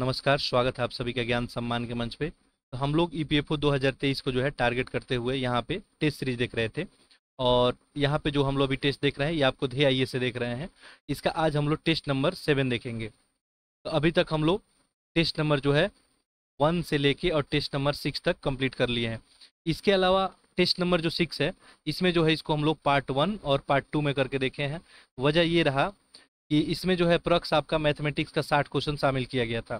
नमस्कार स्वागत है आप सभी का ज्ञान सम्मान के मंच पे तो हम लोग e ई 2023 को जो है टारगेट करते हुए यहाँ पे टेस्ट सीरीज देख रहे थे और यहाँ पे जो हम लोग अभी टेस्ट देख रहे हैं ये आपको धे आइए से देख रहे हैं इसका आज हम लोग टेस्ट नंबर सेवन देखेंगे तो अभी तक हम लोग टेस्ट नंबर जो है वन से लेके और टेस्ट नंबर सिक्स तक कम्प्लीट कर लिए हैं इसके अलावा टेस्ट नंबर जो सिक्स है इसमें जो है इसको हम लोग पार्ट वन और पार्ट टू में करके देखे हैं वजह ये रहा कि इसमें जो है प्रक्स आपका मैथमेटिक्स का साठ क्वेश्चन शामिल किया गया था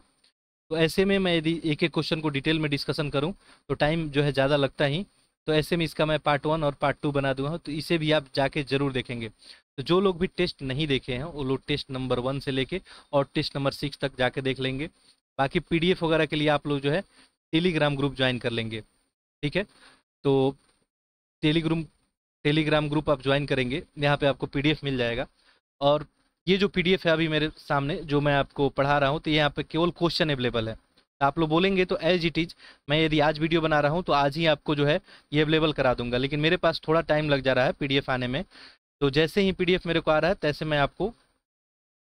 तो ऐसे में मैं यदि एक एक क्वेश्चन को डिटेल में डिस्कशन करूं तो टाइम जो है ज़्यादा लगता ही तो ऐसे में इसका मैं पार्ट वन और पार्ट टू बना दूंगा तो इसे भी आप जाके जरूर देखेंगे तो जो लोग भी टेस्ट नहीं देखे हैं वो लोग टेस्ट नंबर वन से लेके और टेस्ट नंबर सिक्स तक जाके देख लेंगे बाकी पी वगैरह के लिए आप लोग जो है टेलीग्राम ग्रुप ज्वाइन कर लेंगे ठीक है तो टेलीग्राम टेलीग्राम ग्रुप आप ज्वाइन करेंगे यहाँ पर आपको पी मिल जाएगा और ये जो पी है अभी मेरे सामने जो मैं आपको पढ़ा रहा हूँ तो यहाँ पर केवल क्वेश्चन अवेलेबल है आप लोग बोलेंगे तो एज इट इज मैं यदि आज वीडियो बना रहा हूँ तो आज ही आपको जो है ये अवेलेबल करा दूंगा लेकिन मेरे पास थोड़ा टाइम लग जा रहा है पीडीएफ आने में तो जैसे ही पीडीएफ मेरे को आ रहा है तैसे मैं आपको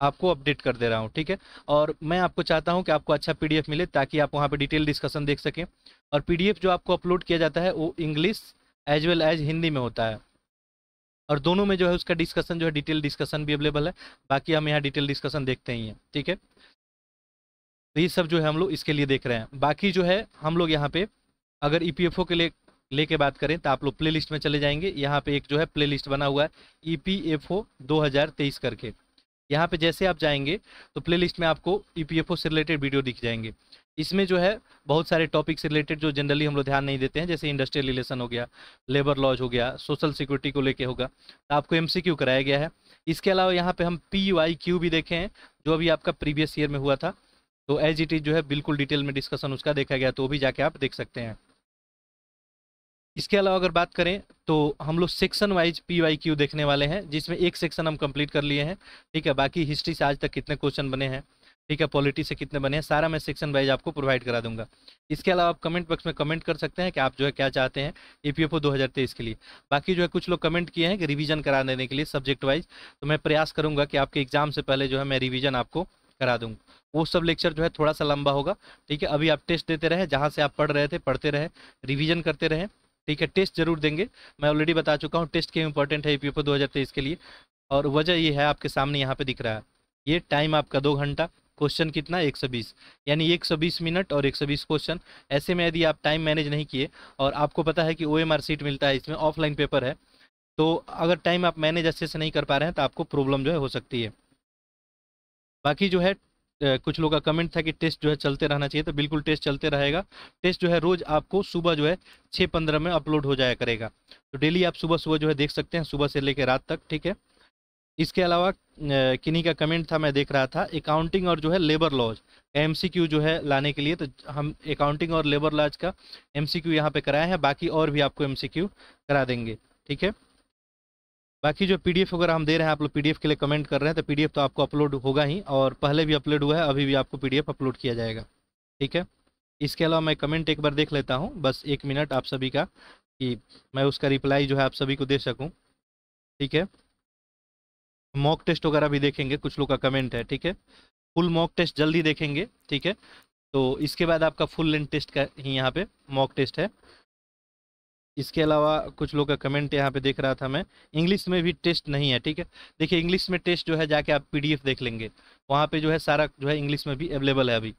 आपको अपडेट कर दे रहा हूँ ठीक है और मैं आपको चाहता हूँ कि आपको अच्छा पी मिले ताकि आप वहाँ पर डिटेल डिस्कशन देख सकें और पी जो आपको अपलोड किया जाता है वो English as well as Hindi में होता है और दोनों में जो है उसका डिस्कशन जो है डिटेल डिस्कशन भी अवेलेबल है बाकी हम यहाँ डिटेल डिस्कशन देखते ही हैं ठीक है तो ये सब जो है हम लोग इसके लिए देख रहे हैं बाकी जो है हम लोग यहाँ पे अगर ई e के लिए लेके बात करें तो आप लोग प्ले में चले जाएंगे यहाँ पे एक जो है प्ले बना हुआ है ई पी एफ ओ दो हज़ार तेईस करके यहाँ पे जैसे आप जाएंगे तो प्ले में आपको ई पी एफ ओ से रिलेटेड वीडियो दिख जाएंगे इसमें जो है बहुत सारे टॉपिक्स रिलेटेड जो जनरली हम लोग ध्यान नहीं देते हैं जैसे इंडस्ट्रियल रिलेशन हो गया लेबर लॉज हो गया सोशल सिक्योरिटी को लेके होगा तो आपको एम कराया गया है इसके अलावा यहाँ पे हम पी वाई क्यू भी देखे हैं जो अभी आपका प्रीवियस ईयर में हुआ था तो एज इट इज जो है बिल्कुल डिटेल में डिस्कशन उसका देखा गया तो वो भी जाके आप देख सकते हैं इसके अलावा अगर बात करें तो हम लोग section wise P Y Q देखने वाले हैं जिसमें एक सेक्शन हम कम्प्लीट कर लिए हैं ठीक है बाकी हिस्ट्री से आज तक कितने क्वेश्चन बने हैं ठीक है पॉलिटी से कितने बने हैं सारा मैं सेक्शन वाइज आपको प्रोवाइड करा दूंगा इसके अलावा आप कमेंट बॉक्स में कमेंट कर सकते हैं कि आप जो है क्या चाहते हैं e ई पी के लिए बाकी जो है कुछ लोग कमेंट किए हैं कि रिविजन करा देने के लिए सब्जेक्ट वाइज तो मैं प्रयास करूँगा कि आपके एग्जाम से पहले जो है मैं रिविजन आपको करा दूँगा वो सब लेक्चर जो है थोड़ा सा लंबा होगा ठीक है अभी आप टेस्ट देते रहे जहाँ से आप पढ़ रहे थे पढ़ते रहे रिविजन करते रहे ठीक है टेस्ट जरूर देंगे मैं ऑलरेडी बता चुका हूँ टेस्ट क्यों इंपॉर्टेंट है पी e दो हज़ार तेईस के लिए और वजह ये है आपके सामने यहाँ पे दिख रहा है ये टाइम आपका दो घंटा क्वेश्चन कितना 120 यानी 120 मिनट और 120 क्वेश्चन ऐसे में यदि आप टाइम मैनेज नहीं किए और आपको पता है कि ओ सीट मिलता है इसमें ऑफलाइन पेपर है तो अगर टाइम आप मैनेज अच्छे से नहीं कर पा रहे हैं तो आपको प्रॉब्लम जो है हो सकती है बाकी जो है कुछ लोग का कमेंट था कि टेस्ट जो है चलते रहना चाहिए तो बिल्कुल टेस्ट चलते रहेगा टेस्ट जो है रोज़ आपको सुबह जो है छः पंद्रह में अपलोड हो जाया करेगा तो डेली आप सुबह सुबह जो है देख सकते हैं सुबह से लेकर रात तक ठीक है इसके अलावा किन्हीं का कमेंट था मैं देख रहा था अकाउंटिंग और जो है लेबर लॉज एम जो है लाने के लिए तो हम अकाउंटिंग और लेबर लॉज का एम सी क्यू यहाँ पर कराए हैं बाकी और भी आपको एम करा देंगे ठीक है बाकी जो पीडीएफ वगैरह हम दे रहे हैं आप लोग पीडीएफ के लिए कमेंट कर रहे हैं तो पीडीएफ तो आपको अपलोड होगा ही और पहले भी अपलोड हुआ है अभी भी आपको पीडीएफ अपलोड किया जाएगा ठीक है इसके अलावा मैं कमेंट एक बार देख लेता हूँ बस एक मिनट आप सभी का कि मैं उसका रिप्लाई जो है आप सभी को दे सकूँ ठीक है मॉक टेस्ट वगैरह भी देखेंगे कुछ लोग का कमेंट है ठीक है फुल मॉक टेस्ट जल्दी देखेंगे ठीक है तो इसके बाद आपका फुल लेंथ टेस्ट का ही यहाँ पे मॉक टेस्ट है इसके अलावा कुछ लोग का कमेंट यहाँ पे देख रहा था मैं इंग्लिश में भी टेस्ट नहीं है ठीक है देखिए इंग्लिश में टेस्ट जो है जाके आप पीडीएफ देख लेंगे वहाँ पे जो है सारा जो है इंग्लिश में भी अवेलेबल है अभी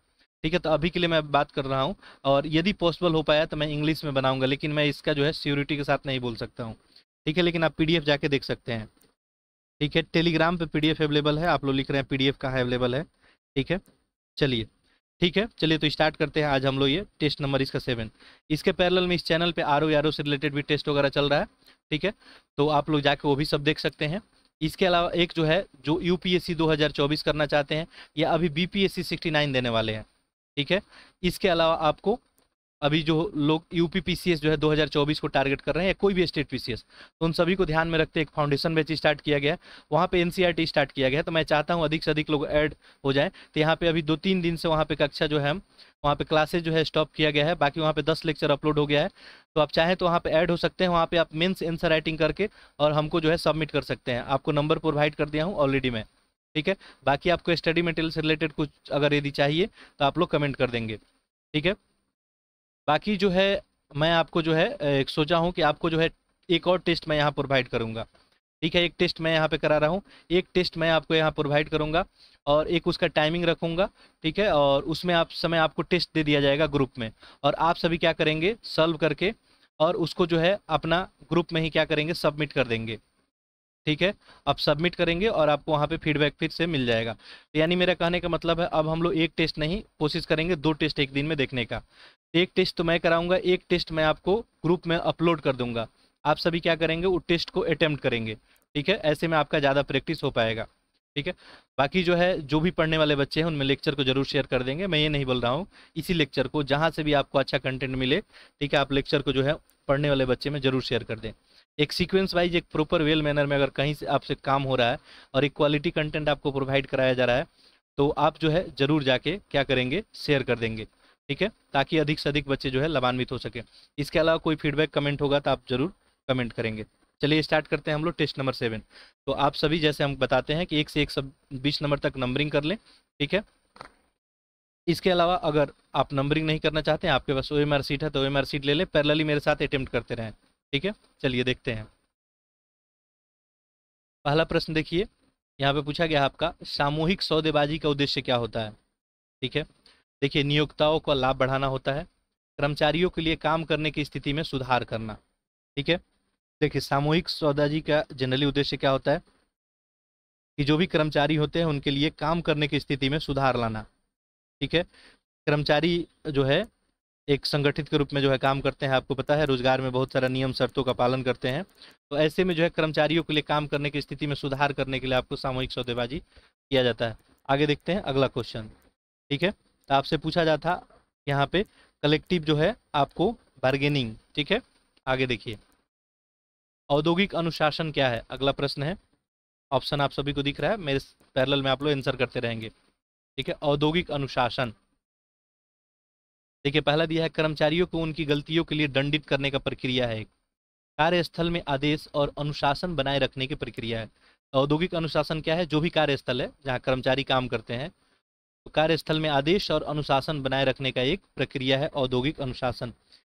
ठीक है तो अभी के लिए मैं बात कर रहा हूँ और यदि पॉसिबल हो पाया तो मैं इंग्लिश में बनाऊँगा लेकिन मैं इसका जो है सिक्योरिटी के साथ नहीं बोल सकता हूँ ठीक है लेकिन आप पीडीएफ जाके देख सकते हैं ठीक है टेलीग्राम पे पीडीएफ अवेलेबल है आप लोग लिख रहे हैं पीडीएफ कहाँ अवेलेबल है ठीक है चलिए ठीक है चलिए तो स्टार्ट करते हैं आज हम लोग ये टेस्ट नंबर इसका सेवन इसके पैरल में इस चैनल पे आर ओ आर से रिलेटेड भी टेस्ट वगैरह चल रहा है ठीक है तो आप लोग जाके वो भी सब देख सकते हैं इसके अलावा एक जो है जो यू पी करना चाहते हैं या अभी बी पी देने वाले हैं ठीक है इसके अलावा आपको अभी जो लोग यू पी जो है 2024 को टारगेट कर रहे हैं या कोई भी स्टेट पी तो उन सभी को ध्यान में रखते एक फाउंडेशन बैच स्टार्ट किया गया है वहाँ पे एन स्टार्ट e किया गया है तो मैं चाहता हूँ अधिक से अधिक लोग ऐड हो जाए तो यहाँ पे अभी दो तीन दिन से वहाँ पे कक्षा जो है वहाँ पे क्लासेज जो है स्टॉप किया गया है बाकी वहाँ पे दस लेक्चर अपलोड हो गया है तो आप चाहें तो वहाँ पे ऐड हो सकते हैं वहाँ पे आप मेंस एंसर राइटिंग करके और हमको जो है सबमिट कर सकते हैं आपको नंबर प्रोवाइड कर दिया हूँ ऑलरेडी मैं ठीक है बाकी आपको स्टडी मटेरियल से रिलेटेड कुछ अगर यदि चाहिए तो आप लोग कमेंट कर देंगे ठीक है बाकी जो है मैं आपको जो है सोचा हूँ कि आपको जो है एक और टेस्ट मैं यहाँ प्रोवाइड करूँगा ठीक है एक टेस्ट मैं यहाँ पे करा रहा हूँ एक टेस्ट मैं आपको यहाँ प्रोवाइड करूँगा और एक उसका टाइमिंग रखूँगा ठीक है और उसमें आप समय आपको टेस्ट दे दिया जाएगा ग्रुप में और आप सभी क्या करेंगे सॉल्व करके और उसको जो है अपना ग्रुप में ही क्या करेंगे सबमिट कर देंगे ठीक है आप सबमिट करेंगे और आपको वहाँ पे फीडबैक फिर से मिल जाएगा यानी मेरा कहने का मतलब है अब हम लोग एक टेस्ट नहीं कोशिश करेंगे दो टेस्ट एक दिन में देखने का एक टेस्ट तो मैं कराऊंगा एक टेस्ट मैं आपको ग्रुप में अपलोड कर दूंगा आप सभी क्या करेंगे वो टेस्ट को अटैम्प्ट करेंगे ठीक है ऐसे में आपका ज़्यादा प्रैक्टिस हो पाएगा ठीक है बाकी जो है जो भी पढ़ने वाले बच्चे हैं उनमें लेक्चर को जरूर शेयर कर देंगे मैं ये नहीं बोल रहा हूँ इसी लेक्चर को जहाँ से भी आपको अच्छा कंटेंट मिले ठीक है आप लेक्चर को जो है पढ़ने वाले बच्चे में जरूर शेयर कर दें एक सीक्वेंस वाइज एक प्रॉपर वेल मैनर में अगर कहीं से आपसे काम हो रहा है और एक क्वालिटी कंटेंट आपको प्रोवाइड कराया जा रहा है तो आप जो है ज़रूर जाके क्या करेंगे शेयर कर देंगे ठीक है ताकि अधिक से अधिक बच्चे जो है लाभान्वित हो सके इसके अलावा कोई फीडबैक कमेंट होगा तो आप ज़रूर कमेंट करेंगे चलिए स्टार्ट करते हैं हम लोग टेस्ट नंबर सेवन तो आप सभी जैसे हम बताते हैं कि एक से एक सब बीस नंबर तक नंबरिंग कर लें ठीक है इसके अलावा अगर आप नंबरिंग नहीं करना चाहते हैं आपके पास ओ एम आर सीट है तो ओ एम आर सीट ले लें पैरलली मेरे साथ अटेम्प्ट करते रहें ठीक है चलिए देखते हैं पहला प्रश्न देखिए यहाँ पे पूछा गया आपका सामूहिक सौदेबाजी का उद्देश्य क्या होता है ठीक है देखिए नियोक्ताओं का लाभ बढ़ाना होता है कर्मचारियों के लिए काम करने की स्थिति में सुधार करना ठीक है देखिए सामूहिक सौदाजी का जनरली उद्देश्य क्या होता है कि जो भी कर्मचारी होते हैं उनके लिए काम करने की स्थिति में सुधार लाना ठीक है कर्मचारी जो है एक संगठित के रूप में जो है काम करते हैं आपको पता है रोजगार में बहुत सारा नियम शर्तों का पालन करते हैं तो ऐसे में जो है कर्मचारियों के लिए काम करने की स्थिति में सुधार करने के लिए आपको सामूहिक सौदेबाजी किया जाता है आगे देखते हैं अगला क्वेश्चन ठीक है तो आपसे पूछा जाता यहाँ पे कलेक्टिव जो है आपको बार्गेनिंग ठीक है आगे देखिए औद्योगिक अनुशासन क्या है अगला प्रश्न है ऑप्शन आप सभी को दिख रहा है मेरे पैरल में आप लोग आंसर करते रहेंगे ठीक है औद्योगिक अनुशासन देखिए पहला दिया है कर्मचारियों को उनकी गलतियों के लिए दंडित करने का प्रक्रिया है कार्यस्थल में आदेश और अनुशासन बनाए रखने की प्रक्रिया है औद्योगिक अनुशासन क्या है जो भी कार्यस्थल है जहाँ कर्मचारी काम करते हैं तो कार्यस्थल में आदेश और अनुशासन बनाए रखने का एक प्रक्रिया है औद्योगिक अनुशासन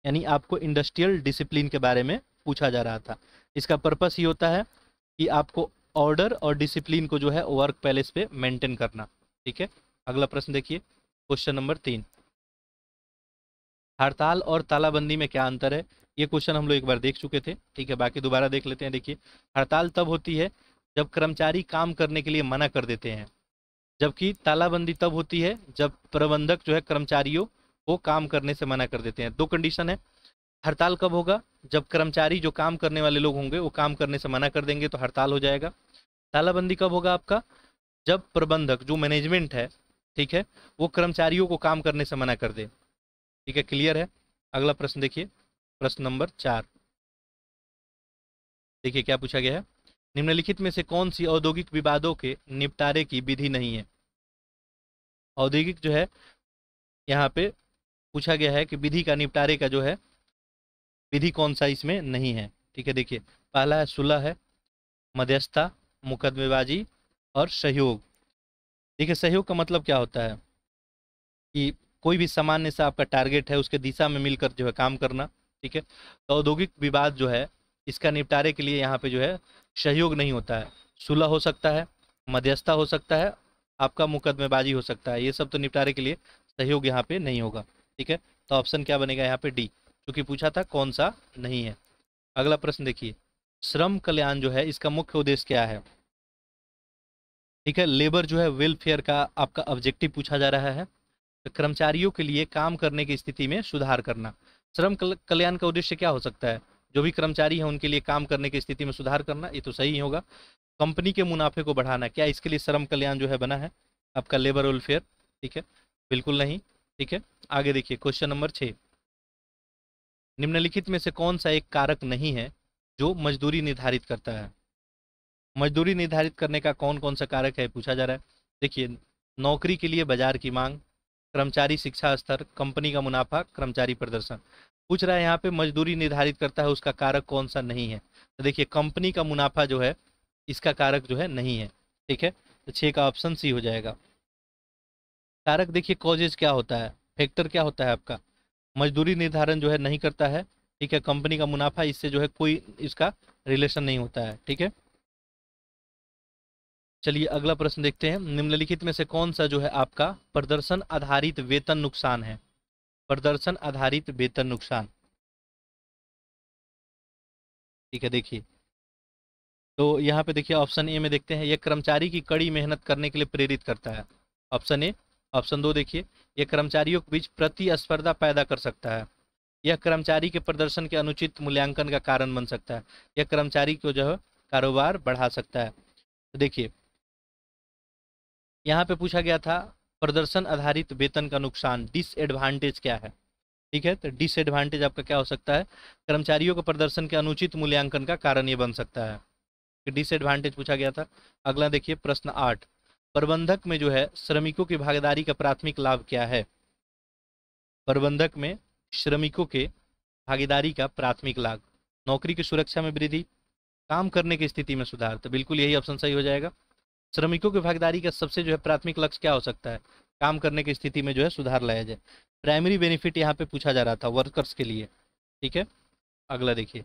यानी आपको इंडस्ट्रियल डिसिप्लिन के बारे में पूछा जा रहा था इसका पर्पस ये होता है कि आपको ऑर्डर और डिसिप्लिन को जो है वर्क पैलेस पे मेंटेन करना ठीक है अगला प्रश्न देखिए क्वेश्चन नंबर तीन हड़ताल और तालाबंदी में क्या अंतर है ये क्वेश्चन हम लोग एक बार देख चुके थे ठीक है बाकी दोबारा देख लेते हैं देखिए हड़ताल तब होती है जब कर्मचारी काम करने के लिए मना कर देते हैं जबकि तालाबंदी तब होती है जब प्रबंधक जो है कर्मचारियों को काम करने से मना कर देते हैं दो कंडीशन है हड़ताल कब होगा जब कर्मचारी जो काम करने वाले लोग होंगे वो काम करने से मना कर देंगे तो हड़ताल हो जाएगा तालाबंदी कब होगा आपका जब प्रबंधक जो मैनेजमेंट है ठीक है वो कर्मचारियों को काम करने से मना कर दे ठीक है क्लियर है अगला प्रश्न देखिए प्रश्न नंबर चार देखिए क्या पूछा गया है निम्नलिखित में से कौन सी औद्योगिक विवादों के निपटारे की विधि नहीं है औद्योगिक जो है यहाँ पे पूछा गया है कि विधि का निपटारे का जो है विधि कौन सा इसमें नहीं है ठीक है देखिए पहला है सुलह है मध्यस्थता मुकदमेबाजी और सहयोग देखिए सहयोग का मतलब क्या होता है कि कोई भी सामान्य सा आपका टारगेट है उसके दिशा में मिलकर जो है काम करना ठीक है औद्योगिक विवाद जो है इसका निपटारे के लिए यहाँ पे जो है सहयोग नहीं होता है सुलह हो सकता है मध्यस्थता हो सकता है आपका मुकदमेबाजी हो सकता है ये सब तो निपटारे के लिए सहयोग यहाँ पे नहीं होगा ठीक है तो ऑप्शन क्या बनेगा यहाँ पे डी क्योंकि पूछा था कौन सा नहीं है अगला प्रश्न देखिए श्रम कल्याण जो है इसका मुख्य उद्देश्य क्या है ठीक है लेबर जो है वेलफेयर का आपका ऑब्जेक्टिव पूछा जा रहा है तो कर्मचारियों के लिए काम करने की स्थिति में सुधार करना श्रम कल्याण का उद्देश्य क्या हो सकता है जो भी कर्मचारी हैं उनके लिए काम करने की स्थिति में सुधार करना ये तो सही ही होगा कंपनी के मुनाफे को बढ़ाना क्या इसके लिए श्रम कल्याण जो है बना है आपका लेबर वेलफेयर ठीक है बिल्कुल नहीं ठीक है आगे देखिए क्वेश्चन नंबर छः निम्नलिखित में से कौन सा एक कारक नहीं है जो मजदूरी निर्धारित करता है मजदूरी निर्धारित करने का कौन कौन सा कारक है पूछा जा रहा है देखिए नौकरी के लिए बाजार की मांग कर्मचारी शिक्षा स्तर कंपनी का मुनाफा कर्मचारी प्रदर्शन पूछ रहा है यहाँ पे मजदूरी निर्धारित करता है उसका कारक कौन सा नहीं है तो देखिए कंपनी का मुनाफा जो है इसका कारक जो है नहीं है ठीक है तो छः का ऑप्शन सी हो जाएगा कारक देखिए कॉजेज क्या होता है फैक्टर क्या होता है आपका मजदूरी निर्धारण जो है नहीं करता है ठीक है कंपनी का मुनाफा इससे जो है कोई इसका रिलेशन नहीं होता है ठीक है चलिए अगला प्रश्न देखते हैं निम्नलिखित में से कौन सा जो है आपका प्रदर्शन आधारित वेतन नुकसान है प्रदर्शन आधारित वेतन नुकसान ठीक है देखिए तो यहाँ पे देखिए ऑप्शन ए में देखते हैं यह कर्मचारी की कड़ी मेहनत करने के लिए प्रेरित करता है ऑप्शन ए ऑप्शन दो देखिए यह कर्मचारियों के बीच प्रतिस्पर्धा पैदा कर सकता है यह कर्मचारी के प्रदर्शन के अनुचित मूल्यांकन का कारण बन सकता है यह कर्मचारी को जो है कारोबार बढ़ा सकता है तो देखिए यहाँ पे पूछा गया था प्रदर्शन आधारित वेतन का नुकसान डिसएडवांटेज क्या है ठीक है तो डिसएडवांटेज आपका क्या हो सकता है कर्मचारियों के प्रदर्शन के अनुचित मूल्यांकन का कारण ये बन सकता है डिसएडवांटेज पूछा गया था अगला देखिए प्रश्न आठ प्रबंधक में जो है श्रमिकों की भागीदारी का प्राथमिक लाभ क्या है प्रबंधक में श्रमिकों के भागीदारी का प्राथमिक लाभ नौकरी की सुरक्षा में वृद्धि काम करने की स्थिति में सुधार तो बिल्कुल यही ऑप्शन सही हो जाएगा श्रमिकों की भागीदारी का सबसे जो है प्राथमिक लक्ष्य क्या हो सकता है काम करने की स्थिति में जो है सुधार लाया जाए प्राइमरी बेनिफिट यहाँ पे पूछा जा रहा था वर्कर्स के लिए ठीक है अगला देखिए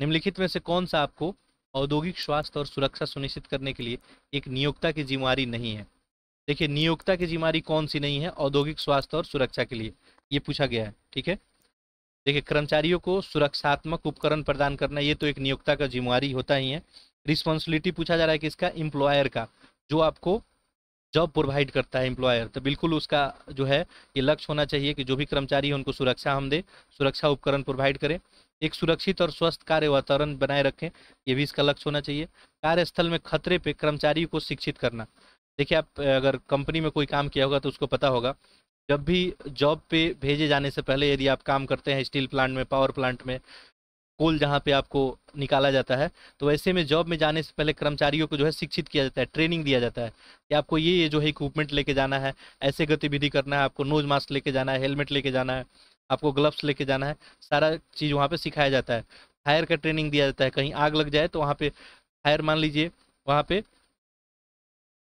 निम्नलिखित में से कौन सा आपको औद्योगिक स्वास्थ्य और सुरक्षा सुनिश्चित करने के लिए एक नियोक्ता की जिम्मेवारी नहीं है देखिए नियोक्ता की जिम्मेवारी कौन सी नहीं है औद्योगिक स्वास्थ्य और सुरक्षा के लिए ये पूछा गया है ठीक है देखिए कर्मचारियों को सुरक्षात्मक उपकरण प्रदान करना ये तो एक नियोक्ता का जिम्मेवारी होता ही है रिस्पॉन्सिबिलिटी पूछा जा रहा है किसका इम्प्लॉयर का जो आपको जॉब प्रोवाइड करता है एम्प्लॉयर तो बिल्कुल उसका जो है ये लक्ष्य होना चाहिए कि जो भी कर्मचारी है उनको सुरक्षा हम दें सुरक्षा उपकरण प्रोवाइड करें एक सुरक्षित और स्वस्थ कार्य वातावरण बनाए रखें ये भी इसका लक्ष्य होना चाहिए कार्यस्थल में खतरे पे कर्मचारी को शिक्षित करना देखिए आप अगर कंपनी में कोई काम किया होगा तो उसको पता होगा जब भी जॉब पे भेजे जाने से पहले यदि आप काम करते हैं स्टील प्लांट में पावर प्लांट में कोल जहाँ पे आपको निकाला जाता है तो वैसे में जॉब में जाने से पहले कर्मचारियों को जो है शिक्षित किया जाता है ट्रेनिंग दिया जाता है कि आपको ये ये जो है इक्विपमेंट लेके जाना है ऐसे गतिविधि करना है आपको नोज मास्क लेके जाना है हेलमेट लेके जाना है आपको ग्लव्स लेके जाना है सारा चीज़ वहाँ पर सिखाया जाता है फायर का ट्रेनिंग दिया जाता है कहीं आग लग जाए तो वहाँ पर फायर मान लीजिए वहाँ पर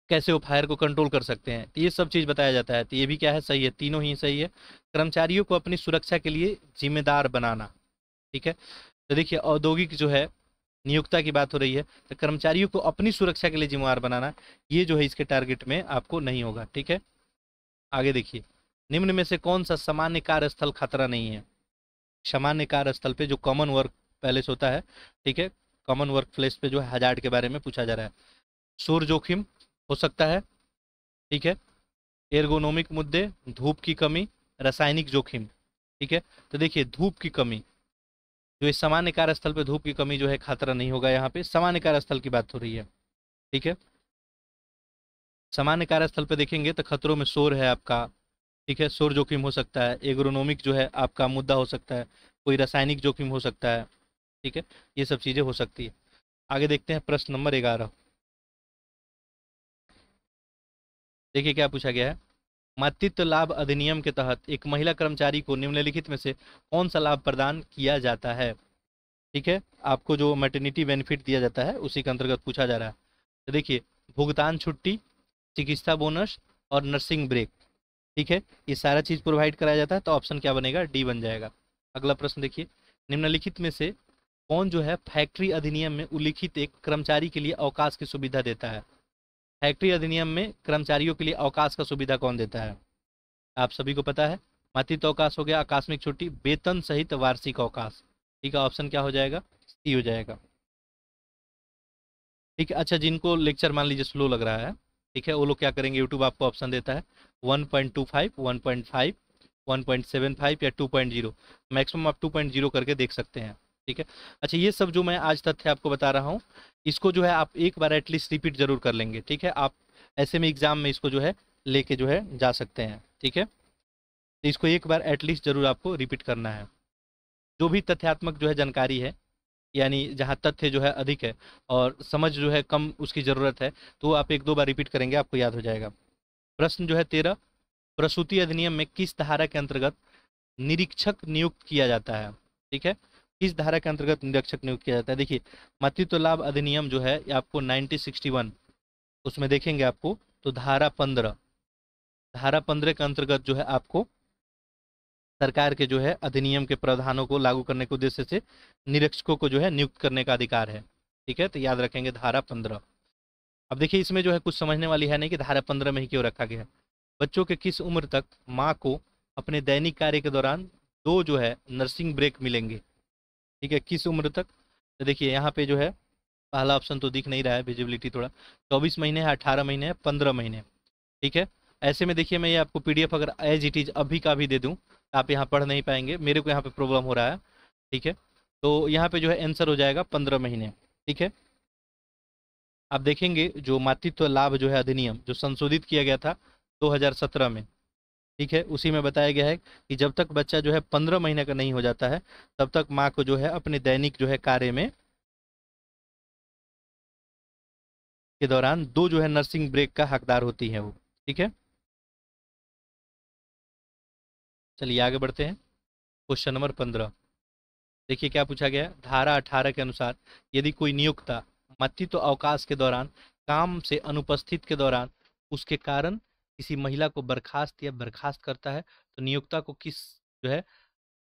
कैसे वो फायर को कंट्रोल कर सकते हैं तो ये सब चीज़ बताया जाता है तो ये भी क्या है सही है तीनों ही सही है कर्मचारियों को अपनी सुरक्षा के लिए जिम्मेदार बनाना ठीक है तो देखिए औद्योगिक जो है नियोक्ता की बात हो रही है तो कर्मचारियों को अपनी सुरक्षा के लिए जिम्मेवार बनाना ये जो है इसके टारगेट में आपको नहीं होगा ठीक है आगे देखिए निम्न में से कौन सा सामान्य कार्यस्थल खतरा नहीं है सामान्य कार्यस्थल पे जो कॉमन वर्क पैलेस होता है ठीक है कॉमन वर्क प्लेस पे जो है हजार के बारे में पूछा जा रहा है शोर जोखिम हो सकता है ठीक है एर्गोनोमिक मुद्दे धूप की कमी रासायनिक जोखिम ठीक है तो देखिए धूप की कमी जो इस सामान्य कार्यस्थल पर धूप की कमी जो है खतरा नहीं होगा यहाँ पे सामान्य कार्यस्थल की बात हो रही है ठीक है सामान्य कार्यस्थल पे देखेंगे तो खतरों में शोर है आपका ठीक है शोर जोखिम हो सकता है एग्रोनॉमिक जो है आपका मुद्दा हो सकता है कोई रासायनिक जोखिम हो सकता है ठीक है ये सब चीज़ें हो सकती है आगे देखते हैं प्रश्न नंबर ग्यारह देखिए क्या पूछा गया है मातृत्व लाभ अधिनियम के तहत एक महिला कर्मचारी को निम्नलिखित में से कौन सा लाभ प्रदान किया जाता है ठीक है आपको जो मेटर्निटी बेनिफिट दिया जाता है उसी के अंतर्गत पूछा जा रहा है तो देखिए भुगतान छुट्टी चिकित्सा बोनस और नर्सिंग ब्रेक ठीक है ये सारा चीज़ प्रोवाइड कराया जाता है तो ऑप्शन क्या बनेगा डी बन जाएगा अगला प्रश्न देखिए निम्नलिखित में से कौन जो है फैक्ट्री अधिनियम में उल्लिखित एक कर्मचारी के लिए अवकाश की सुविधा देता है फैक्ट्री अधिनियम में कर्मचारियों के लिए अवकाश का सुविधा कौन देता है आप सभी को पता है मातृत्व तो अवकाश हो गया आकस्मिक छुट्टी वेतन सहित वार्षिक अवकाश ठीक है ऑप्शन क्या हो जाएगा सी हो जाएगा ठीक है अच्छा जिनको लेक्चर मान लीजिए स्लो लग रहा है ठीक है वो लोग क्या करेंगे यूट्यूब आपको ऑप्शन देता है one point two five one point five one point seven five या टू पॉइंट जीरो मैक्सिमम आप टू पॉइंट जीरो करके देख सकते हैं ठीक है अच्छा ये सब जो मैं आज तथ्य आपको बता रहा हूँ इसको जो है आप एक बार एटलीस्ट रिपीट जरूर कर लेंगे ठीक है आप ऐसे में एग्जाम में इसको जो है लेके जो है जा सकते हैं ठीक है तो इसको एक बार एटलीस्ट जरूर आपको रिपीट करना है जो भी तथ्यात्मक जो है जानकारी है यानी जहाँ तथ्य जो है अधिक है और समझ जो है कम उसकी ज़रूरत है तो आप एक दो बार रिपीट करेंगे आपको याद हो जाएगा प्रश्न जो है तेरह प्रसूति अधिनियम में किस धारा के अंतर्गत निरीक्षक नियुक्त किया जाता है ठीक है किस धारा के अंतर्गत निरीक्षक नियुक्त किया जाता है देखिए मातृत्व लाभ अधिनियम जो है आपको 1961 उसमें देखेंगे आपको तो धारा पंद्रह धारा पंद्रह के अंतर्गत जो है आपको सरकार के जो है अधिनियम के प्रावधानों को लागू करने के उद्देश्य से निरीक्षकों को जो है नियुक्त करने का अधिकार है ठीक है तो याद रखेंगे धारा पंद्रह अब देखिए इसमें जो है कुछ समझने वाली है नहीं कि धारा पंद्रह में ही क्यों रखा गया है बच्चों के किस उम्र तक माँ को अपने दैनिक कार्य के दौरान दो जो है नर्सिंग ब्रेक मिलेंगे ठीक है किस उम्र तक तो देखिए यहाँ पे जो है पहला ऑप्शन तो दिख नहीं रहा है विजिबिलिटी थोड़ा चौबीस महीने है अठारह महीने है पंद्रह महीने ठीक है ऐसे में देखिए मैं ये आपको पीडीएफ अगर एज इट इज़ अभी का भी दे दूँ तो आप यहाँ पढ़ नहीं पाएंगे मेरे को यहाँ पर प्रॉब्लम हो रहा है ठीक है तो यहाँ पर जो है आंसर हो जाएगा पंद्रह महीने ठीक है आप देखेंगे जो मातृत्व लाभ जो है अधिनियम जो संशोधित किया गया था 2017 में ठीक है उसी में बताया गया है कि जब तक बच्चा जो है पंद्रह महीने का नहीं हो जाता है तब तक माँ को जो है अपने दैनिक जो है कार्य में के दौरान दो जो है नर्सिंग ब्रेक का हकदार होती है वो ठीक है चलिए आगे बढ़ते हैं क्वेश्चन नंबर पंद्रह देखिए क्या पूछा गया धारा अठारह के अनुसार यदि कोई नियोक्ता मतित्व तो अवकाश के दौरान काम से अनुपस्थित के दौरान उसके कारण किसी महिला को बर्खास्त या बर्खास्त करता है तो नियोक्ता को किस जो है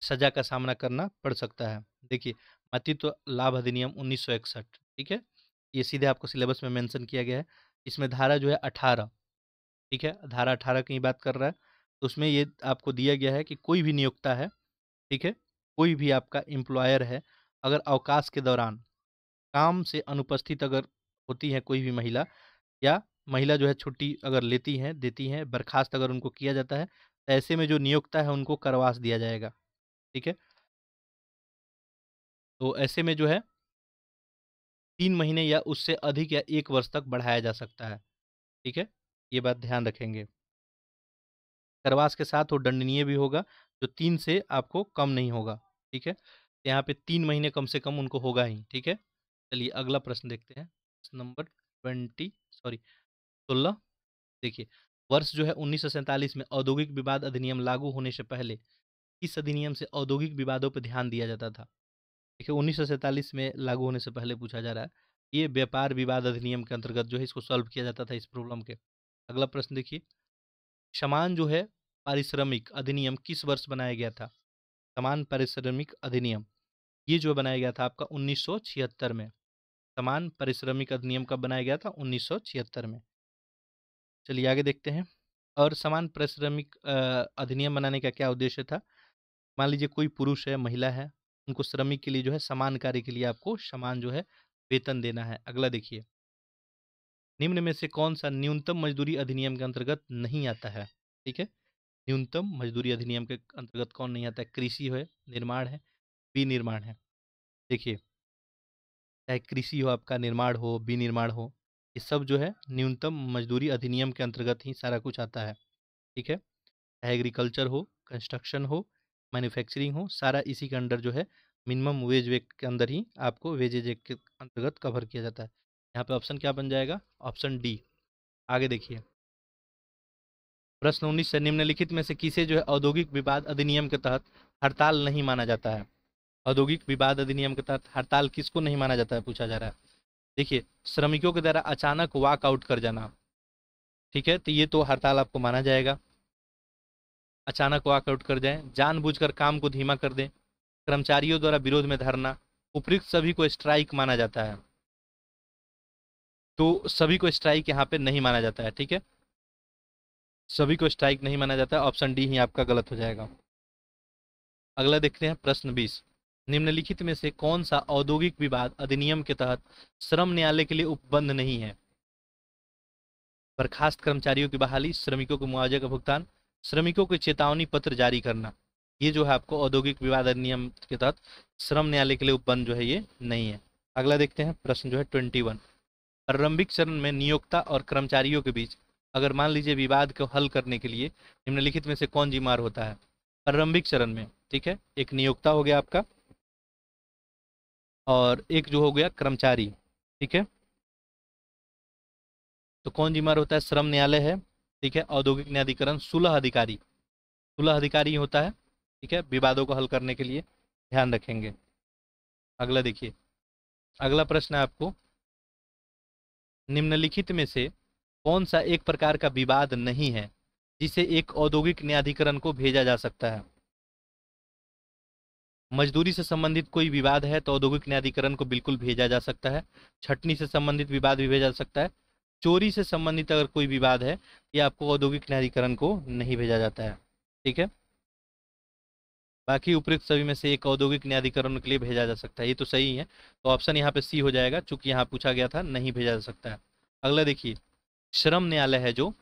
सजा का सामना करना पड़ सकता है देखिए मातृत्व लाभ अधिनियम उन्नीस ठीक है ये सीधे आपको सिलेबस में मेंशन किया गया है इसमें धारा जो है अठारह ठीक है धारा अठारह की बात कर रहा है तो उसमें ये आपको दिया गया है कि कोई भी नियोक्ता है ठीक है कोई भी आपका एम्प्लॉयर है अगर अवकाश के दौरान काम से अनुपस्थित अगर होती है कोई भी महिला या महिला जो है छुट्टी अगर लेती हैं देती हैं बर्खास्त अगर उनको किया जाता है तो ऐसे में जो नियोक्ता है उनको करवास दिया जाएगा ठीक है तो ऐसे में जो है तीन महीने या उससे अधिक या एक वर्ष तक बढ़ाया जा सकता है ठीक है ये बात ध्यान रखेंगे करवास के साथ वो दंडनीय भी होगा जो तीन से आपको कम नहीं होगा ठीक है यहाँ पे तीन महीने कम से कम उनको होगा ही ठीक है चलिए अगला प्रश्न देखते हैं नंबर ट्वेंटी सॉरी सोलह देखिए वर्ष जो है उन्नीस में औद्योगिक विवाद अधिनियम लागू होने से पहले इस अधिनियम से औद्योगिक विवादों पर ध्यान दिया जाता था देखिए उन्नीस में लागू होने से पहले पूछा जा रहा है ये व्यापार विवाद अधिनियम के अंतर्गत जो है इसको सॉल्व किया जाता था इस प्रॉब्लम के अगला प्रश्न देखिए समान जो है पारिश्रमिक अधिनियम किस वर्ष बनाया गया था समान पारिश्रमिक अधिनियम ये जो बनाया गया था आपका उन्नीस में समान पारिश्रमिक अधिनियम कब बनाया गया था उन्नीस में चलिए आगे देखते हैं और समान परिश्रमिक अधिनियम बनाने का क्या उद्देश्य था मान लीजिए कोई पुरुष है महिला है उनको श्रमिक के लिए जो है समान कार्य के लिए आपको समान जो है वेतन देना है अगला देखिए निम्न में से कौन सा न्यूनतम मजदूरी अधिनियम के अंतर्गत नहीं आता है ठीक है न्यूनतम मजदूरी अधिनियम के अंतर्गत कौन नहीं आता है कृषि है निर्माण है विनिर्माण है देखिए चाहे कृषि हो आपका निर्माण हो विनिर्माण हो ये सब जो है न्यूनतम मजदूरी अधिनियम के अंतर्गत ही सारा कुछ आता है ठीक है चाहे एग्रीकल्चर हो कंस्ट्रक्शन हो मैन्युफैक्चरिंग हो सारा इसी के अंडर जो है मिनिमम वेज वेक के अंदर ही आपको वेजेज एक्ट के अंतर्गत कवर किया जाता है यहाँ पे ऑप्शन क्या बन जाएगा ऑप्शन डी आगे देखिए प्रश्न उन्नीस से निम्नलिखित में से किसे जो है औद्योगिक विवाद अधिनियम के तहत हड़ताल नहीं माना जाता है औद्योगिक विवाद अधिनियम के तहत हड़ताल किसको नहीं माना जाता है पूछा जा रहा है देखिए श्रमिकों के द्वारा अचानक वॉकआउट कर जाना ठीक है तो ये तो हड़ताल आपको माना जाएगा अचानक वॉकआउट कर जाए जानबूझकर काम को धीमा कर दें कर्मचारियों द्वारा विरोध में धरना उपरुक्त सभी को स्ट्राइक माना जाता है तो सभी को स्ट्राइक यहाँ पे नहीं माना जाता है ठीक है सभी को स्ट्राइक नहीं माना जाता ऑप्शन डी ही आपका गलत हो जाएगा अगला देखते हैं प्रश्न बीस निम्नलिखित में से कौन सा औद्योगिक विवाद अधिनियम के तहत श्रम न्यायालय के लिए उपबंध नहीं है बर्खास्त कर्मचारियों की बहाली श्रमिकों को मुआवजे का भुगतान श्रमिकों को चेतावनी पत्र जारी करना ये जो है आपको औद्योगिक विवाद अधिनियम के तहत श्रम न्यायालय के लिए उपबंध जो है ये नहीं है अगला देखते हैं प्रश्न जो है ट्वेंटी वन प्रारंभिक चरण में नियोक्ता और कर्मचारियों के बीच अगर मान लीजिए विवाद को हल करने के लिए निम्नलिखित में से कौन जिम्मेवार होता है प्रारंभिक चरण में ठीक है एक नियोक्ता हो गया आपका और एक जो हो गया कर्मचारी ठीक है तो कौन जिम्मेवार होता है श्रम न्यायालय है ठीक है औद्योगिक न्यायाधिकरण सुलह अधिकारी सुलह अधिकारी होता है ठीक है विवादों को हल करने के लिए ध्यान रखेंगे अगला देखिए अगला प्रश्न है आपको निम्नलिखित में से कौन सा एक प्रकार का विवाद नहीं है जिसे एक औद्योगिक न्यायाधिकरण को भेजा जा सकता है मजदूरी से संबंधित कोई विवाद है तो औद्योगिक न्यायाधिकरण को बिल्कुल भेजा जा सकता है छटनी से संबंधित विवाद भी भेजा जा सकता है चोरी से संबंधित अगर कोई विवाद है ये आपको औद्योगिक न्यायाधिकरण को नहीं भेजा जाता है ठीक है बाकी उपयुक्त सभी में से एक औद्योगिक न्यायाधिकरण के लिए भेजा जा सकता है ये तो सही है तो ऑप्शन यहाँ पे सी हो जाएगा चूंकि यहाँ पूछा गया था नहीं भेजा जा सकता है अगला देखिए श्रम न्यायालय है जो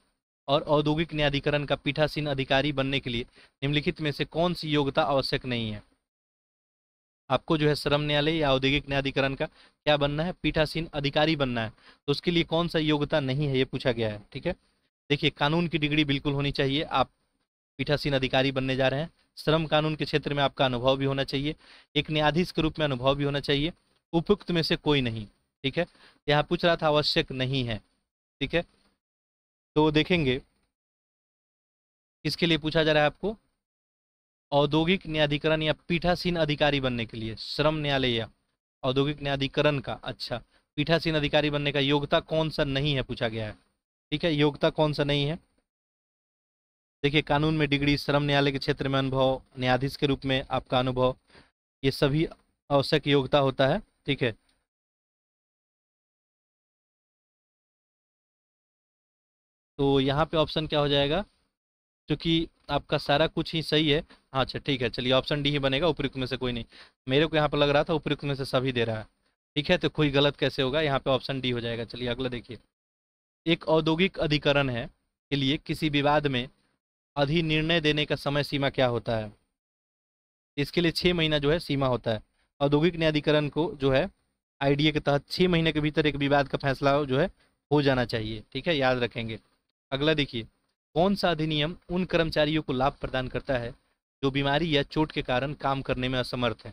और औद्योगिक न्यायाधिकरण का पीठासीन अधिकारी बनने के लिए निम्नलिखित में से कौन सी योग्यता आवश्यक नहीं है आपको जो है श्रम न्यायालय या औद्योगिक न्यायाधिकरण का क्या बनना है पीठासीन अधिकारी बनना है तो उसके लिए कौन सा योग्यता नहीं है ये पूछा गया है ठीक है देखिए कानून की डिग्री बिल्कुल होनी चाहिए आप पीठासीन अधिकारी बनने जा रहे हैं श्रम कानून के क्षेत्र में आपका अनुभव भी होना चाहिए एक न्यायाधीश के रूप में अनुभव भी होना चाहिए उपयुक्त में से कोई नहीं ठीक है यहाँ पूछ रहा था आवश्यक नहीं है ठीक है तो देखेंगे इसके लिए पूछा जा रहा है आपको औद्योगिक न्यायाधिकरण या पीठासीन अधिकारी बनने के लिए श्रम न्यायालय या औद्योगिक न्यायाधिकरण का अच्छा पीठासीन अधिकारी बनने का योग्यता कौन सा नहीं है पूछा गया है ठीक है योग्यता कौन सा नहीं है देखिए कानून में डिग्री श्रम न्यायालय के क्षेत्र में अनुभव न्यायाधीश के रूप में आपका अनुभव ये सभी आवश्यक योग्यता होता है ठीक है तो यहाँ पे ऑप्शन क्या हो जाएगा क्योंकि आपका सारा कुछ ही सही है हाँ, अच्छा ठीक है चलिए ऑप्शन डी ही बनेगा उपयुक्त में से कोई नहीं मेरे को यहाँ पर लग रहा था उपयुक्त में से सभी दे रहा है ठीक है तो कोई गलत कैसे होगा यहाँ पे ऑप्शन डी हो जाएगा चलिए अगला देखिए एक औद्योगिक अधिकरण है के लिए किसी विवाद में अधिनिर्णय देने का समय सीमा क्या होता है इसके लिए छः महीना जो है सीमा होता है औद्योगिक न्यायाधिकरण को जो है आईडीए के तहत छः महीने के भीतर एक विवाद का फैसला जो है हो जाना चाहिए ठीक है याद रखेंगे अगला देखिए कौन सा अधिनियम उन कर्मचारियों को लाभ प्रदान करता है जो बीमारी या चोट के कारण काम करने में असमर्थ है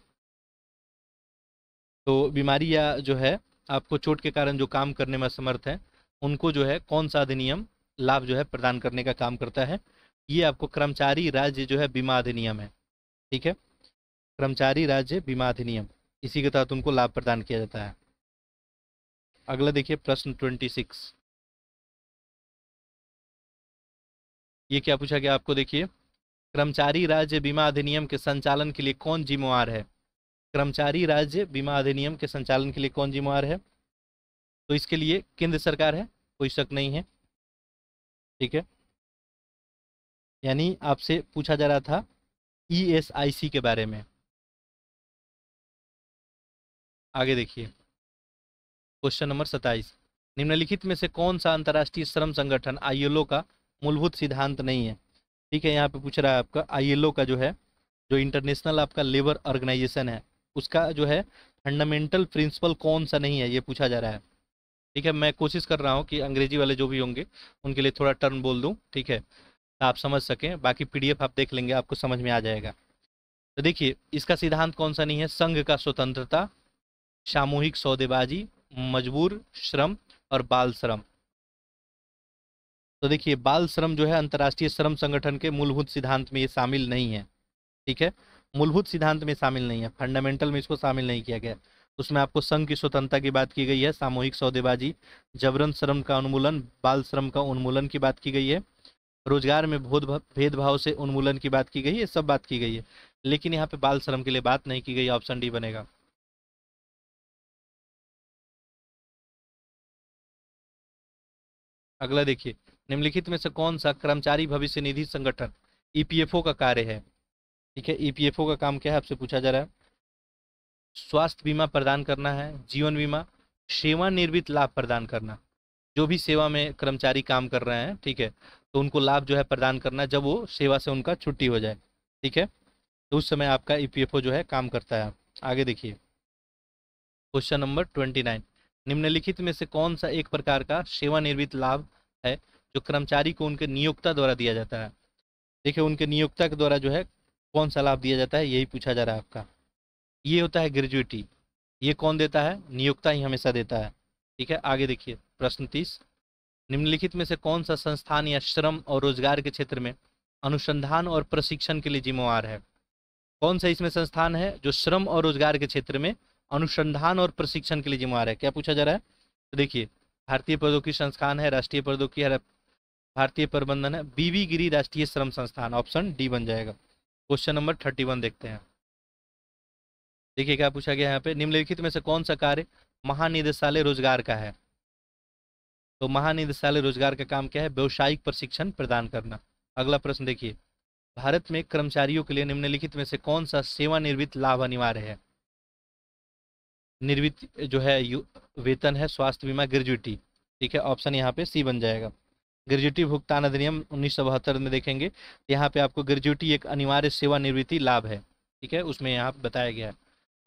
तो बीमारी या जो है आपको चोट के कारण जो काम करने में असमर्थ है उनको जो है कौन सा अधिनियम लाभ जो है प्रदान करने का काम करता है ये आपको कर्मचारी राज्य जो है बीमा अधिनियम है ठीक है कर्मचारी राज्य बीमा अधिनियम इसी के तहत उनको लाभ प्रदान किया जाता है अगला देखिए प्रश्न ट्वेंटी सिक्स ये क्या पूछा गया आपको देखिए कर्मचारी राज्य बीमा अधिनियम के संचालन के लिए कौन जिम्मेवार है कर्मचारी राज्य बीमा अधिनियम के संचालन के लिए कौन जिम्मेवार है तो इसके लिए केंद्र सरकार है कोई शक नहीं है ठीक है यानी आपसे पूछा जा रहा था ईएसआईसी के बारे में आगे देखिए क्वेश्चन नंबर सत्ताईस निम्नलिखित में से कौन सा अंतर्राष्ट्रीय श्रम संगठन आईएलओ का मूलभूत सिद्धांत नहीं है ठीक है यहाँ पे पूछ रहा है आपका आई का जो है जो इंटरनेशनल आपका लेबर ऑर्गेनाइजेशन है उसका जो है फंडामेंटल प्रिंसिपल कौन सा नहीं है ये पूछा जा रहा है ठीक है मैं कोशिश कर रहा हूँ कि अंग्रेजी वाले जो भी होंगे उनके लिए थोड़ा टर्न बोल दूँ ठीक है आप समझ सकें बाकी पी आप देख लेंगे आपको समझ में आ जाएगा तो देखिए इसका सिद्धांत कौन सा नहीं है संघ का स्वतंत्रता सामूहिक सौदेबाजी मजबूर श्रम और बाल श्रम तो देखिए बाल श्रम जो है अंतर्राष्ट्रीय श्रम संगठन के मूलभूत सिद्धांत में ये शामिल नहीं है ठीक है मूलभूत सिद्धांत में शामिल नहीं है फंडामेंटल में इसको शामिल नहीं किया गया उसमें आपको संघ की स्वतंत्रता की बात की गई है सामूहिक सौदेबाजी जबरन श्रम का उन्मूलन बाल श्रम का उन्मूलन की बात की गई है रोजगार में बोध भेदभाव से उन्मूलन की बात की गई है सब बात की गई है लेकिन यहाँ पे बाल श्रम के लिए बात नहीं की गई ऑप्शन डी बनेगा अगला देखिए निम्नलिखित में से कौन सा कर्मचारी भविष्य निधि संगठन ईपीएफओ e का कार्य है ठीक है ईपीएफओ e का काम क्या है आपसे पूछा जा रहा है स्वास्थ्य बीमा प्रदान करना है जीवन बीमा सेवानिवृत्त लाभ प्रदान करना जो भी सेवा में कर्मचारी काम कर रहे हैं ठीक है तो उनको लाभ जो है प्रदान करना जब वो सेवा से उनका छुट्टी हो जाए ठीक है तो उस समय आपका ईपीएफओ e जो है काम करता है आगे देखिए क्वेश्चन नंबर ट्वेंटी नाइन निम्नलिखित में से कौन सा एक प्रकार का सेवानिवृत्त लाभ है जो कर्मचारी को उनके नियोक्ता द्वारा दिया जाता है देखिए उनके नियोक्ता के द्वारा जो है कौन सा लाभ दिया जाता है यही पूछा जा रहा है आपका ये होता है ग्रेजुएटी ये कौन देता है नियोक्ता ही हमेशा देता है ठीक है आगे देखिए प्रश्न तीस निम्नलिखित में से कौन सा संस्थान या श्रम और रोजगार के क्षेत्र में अनुसंधान और प्रशिक्षण के लिए जिम्मेवार है कौन सा इसमें संस्थान है जो श्रम और रोजगार के क्षेत्र में अनुसंधान और प्रशिक्षण के लिए जिम्मेवार है क्या पूछा जा रहा है तो देखिए भारतीय प्रौद्योगिकी संस्थान है राष्ट्रीय प्रौद्योगिकी भारतीय प्रबंधन है बीवी गिरी राष्ट्रीय श्रम संस्थान ऑप्शन डी बन जाएगा क्वेश्चन नंबर थर्टी वन देखते हैं देखिए क्या पूछा गया यहाँ पे निम्नलिखित में से कौन सा कार्य महानिदेशालय रोजगार का है तो महानिदेशालय रोजगार का काम क्या है व्यवसायिक प्रशिक्षण प्रदान करना अगला प्रश्न देखिए भारत में कर्मचारियों के लिए निम्नलिखित में से कौन सा सेवानिवृत्त लाभ अनिवार्य है निर्वृत्त जो है वेतन है स्वास्थ्य बीमा ग्रेजुटी ठीक है ऑप्शन यहाँ पे सी बन जाएगा ग्रेजुटी भुगतान अधिनियम उन्नीस में देखेंगे यहाँ पे आपको ग्रेजुटी एक अनिवार्य सेवानिवृत्ति लाभ है ठीक है उसमें यहाँ बताया गया है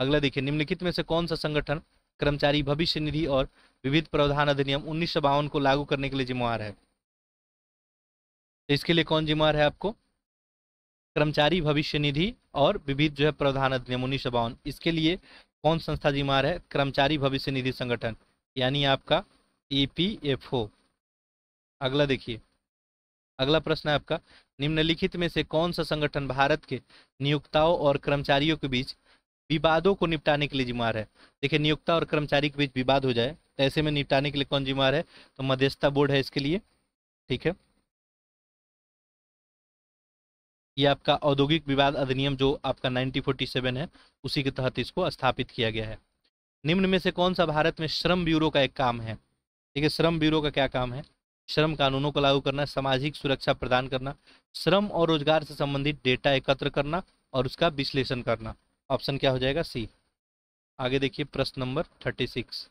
अगला देखिए निम्नलिखित में से कौन सा संगठन कर्मचारी भविष्य निधि और विविध प्रावधान अधिनियम उन्नीस को लागू करने के लिए जिम्मेवार है तो इसके लिए कौन जिम्मेवार है आपको कर्मचारी भविष्य निधि और विविध जो है प्रावधान अधिनियम उन्नीस इसके लिए कौन संस्था जिम्मेवार है कर्मचारी भविष्य निधि संगठन यानी आपका ई पी एफ ओ अगला देखिए अगला प्रश्न है आपका निम्नलिखित में से कौन सा संगठन भारत के नियोक्ताओं और कर्मचारियों के बीच विवादों को निपटाने के लिए जिम्मेवार है देखिए नियोक्ता और कर्मचारी के बीच विवाद हो जाए तो ऐसे में निपटाने के लिए कौन जिम्मेवार है तो मध्यस्थता बोर्ड है इसके लिए ठीक है यह आपका औद्योगिक विवाद अधिनियम जो आपका 1947 है उसी के तहत इसको स्थापित किया गया है निम्न में से कौन सा भारत में श्रम ब्यूरो का एक काम है ठीक है श्रम ब्यूरो का क्या काम है श्रम कानूनों को लागू करना सामाजिक सुरक्षा प्रदान करना श्रम और रोजगार से संबंधित डेटा एकत्र करना और उसका विश्लेषण करना ऑप्शन क्या हो जाएगा सी आगे देखिए प्रश्न नंबर थर्टी सिक्स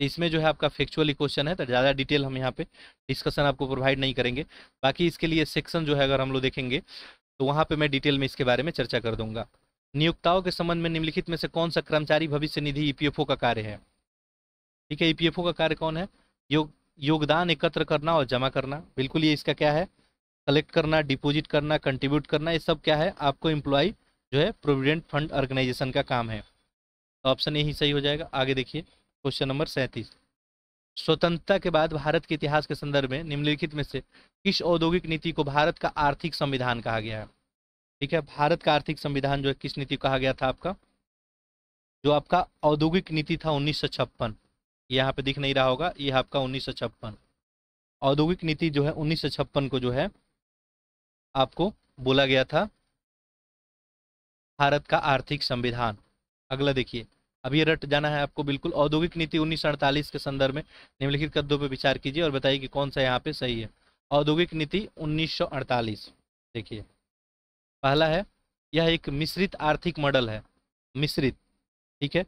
इसमें जो है आपका फैक्चुअली क्वेश्चन है तो ज़्यादा डिटेल हम यहाँ पे डिस्कशन आपको प्रोवाइड नहीं करेंगे बाकी इसके लिए सेक्शन जो है अगर हम लोग देखेंगे तो वहाँ पे मैं डिटेल में इसके बारे में चर्चा कर दूंगा नियुक्ताओं के संबंध में निम्नलिखित में से कौन सा कर्मचारी भविष्य निधि ईपीएफओ e का कार्य है ठीक है ई e का कार्य कौन है योग योगदान एकत्र करना और जमा करना बिल्कुल ये इसका क्या है कलेक्ट करना डिपॉजिट करना कंट्रीब्यूट करना ये सब क्या है आपको इम्प्लॉय जो है प्रोविडेंट फंड ऑर्गेनाइजेशन का काम है ऑप्शन यही सही हो जाएगा आगे देखिए क्वेश्चन नंबर सैंतीस स्वतंत्रता के बाद भारत के इतिहास के संदर्भ में निम्नलिखित में से किस औद्योगिक नीति को भारत का आर्थिक संविधान कहा गया है ठीक है भारत का आर्थिक संविधान जो है किस नीति को कहा गया था आपका जो आपका औद्योगिक नीति था उन्नीस यहाँ पे दिख नहीं रहा होगा ये आपका उन्नीस औद्योगिक नीति जो है उन्नीस को जो है आपको बोला गया था भारत का आर्थिक संविधान अगला देखिए अब ये रट जाना है आपको बिल्कुल औद्योगिक नीति उन्नीस के संदर्भ में निम्नलिखित कदों पर विचार कीजिए और बताइए कि कौन सा यहाँ पे सही है औद्योगिक नीति अड़तालीस देखिए पहला है यह एक मिश्रित आर्थिक मॉडल है मिश्रित ठीक है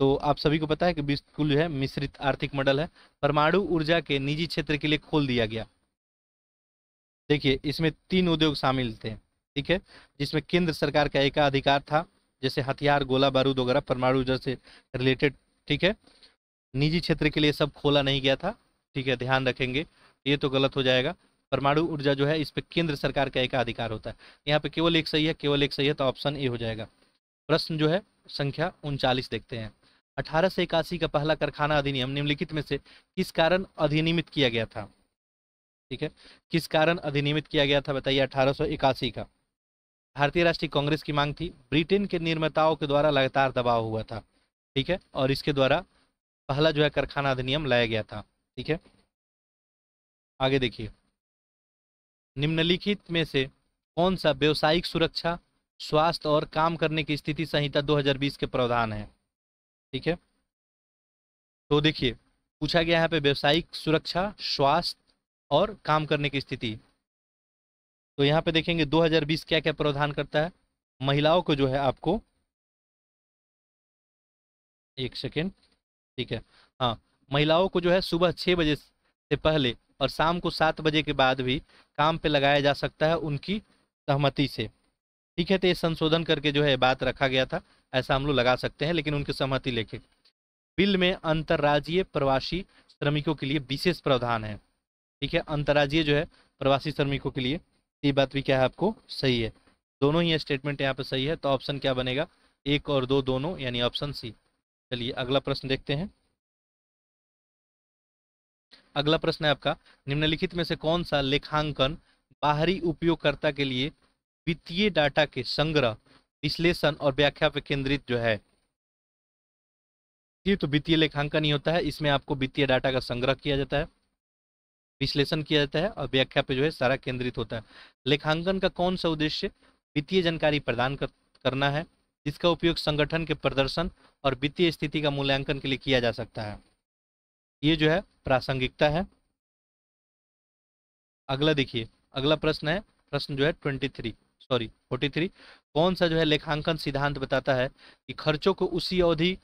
तो आप सभी को पता है कि बिल्कुल जो है मिश्रित आर्थिक मॉडल है परमाणु ऊर्जा के निजी क्षेत्र के लिए खोल दिया गया देखिए इसमें तीन उद्योग शामिल थे ठीक है जिसमें केंद्र सरकार का एकाधिकार था जैसे हथियार गोला बारूद वगैरह परमाणु ऊर्जा से रिलेटेड ठीक है निजी क्षेत्र के लिए सब खोला नहीं गया था ठीक है ध्यान रखेंगे ये तो गलत हो जाएगा परमाणु ऊर्जा जो है इस पर केंद्र सरकार का एकाधिकार होता है यहाँ पे केवल एक सही है केवल एक सही है तो ऑप्शन ए हो जाएगा प्रश्न जो है संख्या उनचालीस देखते हैं अठारह सौ इक्यासी का पहला कारखाना अधिनियम निम्नलिखित में से किस कारण अधिनियमित किया गया था ठीक है किस कारण अधिनियमित किया गया था बताइए अठारह का भारतीय राष्ट्रीय कांग्रेस की मांग थी ब्रिटेन के निर्माताओं के द्वारा लगातार दबाव हुआ था ठीक है और इसके द्वारा पहला जो है कारखाना अधिनियम लाया गया था ठीक है आगे देखिए निम्नलिखित में से कौन सा व्यवसायिक सुरक्षा स्वास्थ्य और काम करने की स्थिति संहिता 2020 के प्रावधान है ठीक है तो देखिए पूछा गया यहाँ पे व्यवसायिक सुरक्षा स्वास्थ्य और काम करने की स्थिति तो यहाँ पे देखेंगे 2020 क्या क्या प्रावधान करता है महिलाओं को जो है आपको एक सेकेंड ठीक है हाँ महिलाओं को जो है सुबह छः बजे से पहले और शाम को सात बजे के बाद भी काम पे लगाया जा सकता है उनकी सहमति से ठीक है तो ये संशोधन करके जो है बात रखा गया था ऐसा हम लोग लगा सकते हैं लेकिन उनकी सहमति लेके बिल में अंतर्राज्यीय प्रवासी श्रमिकों के लिए विशेष प्रावधान है ठीक है अंतर्राज्यीय जो है प्रवासी श्रमिकों के लिए ये बात भी क्या है आपको सही है दोनों ही स्टेटमेंट यहाँ पे सही है तो ऑप्शन क्या बनेगा एक और दो दोनों यानी ऑप्शन सी चलिए अगला प्रश्न देखते हैं अगला प्रश्न है आपका निम्नलिखित में से कौन सा लेखांकन बाहरी उपयोगकर्ता के लिए वित्तीय डाटा के संग्रह विश्लेषण और व्याख्या पर केंद्रित जो है ये तो वित्तीय लेखांकन ही होता है इसमें आपको वित्तीय डाटा का संग्रह किया जाता है विश्लेषण किया जाता है और व्याख्या पे जो है सारा केंद्रित होता है लेखांकन का कौन सा उद्देश्य वित्तीय जानकारी प्रदान कर, करना है जिसका उपयोग संगठन के प्रदर्शन और वित्तीय स्थिति का मूल्यांकन के लिए किया जा सकता है ये जो है प्रासंगिकता है अगला देखिए अगला प्रश्न है प्रश्न जो है twenty three sorry forty three कौन सा जो है लेखांकन सिद्धांत बताता है कि खर्चों को उसी अवधि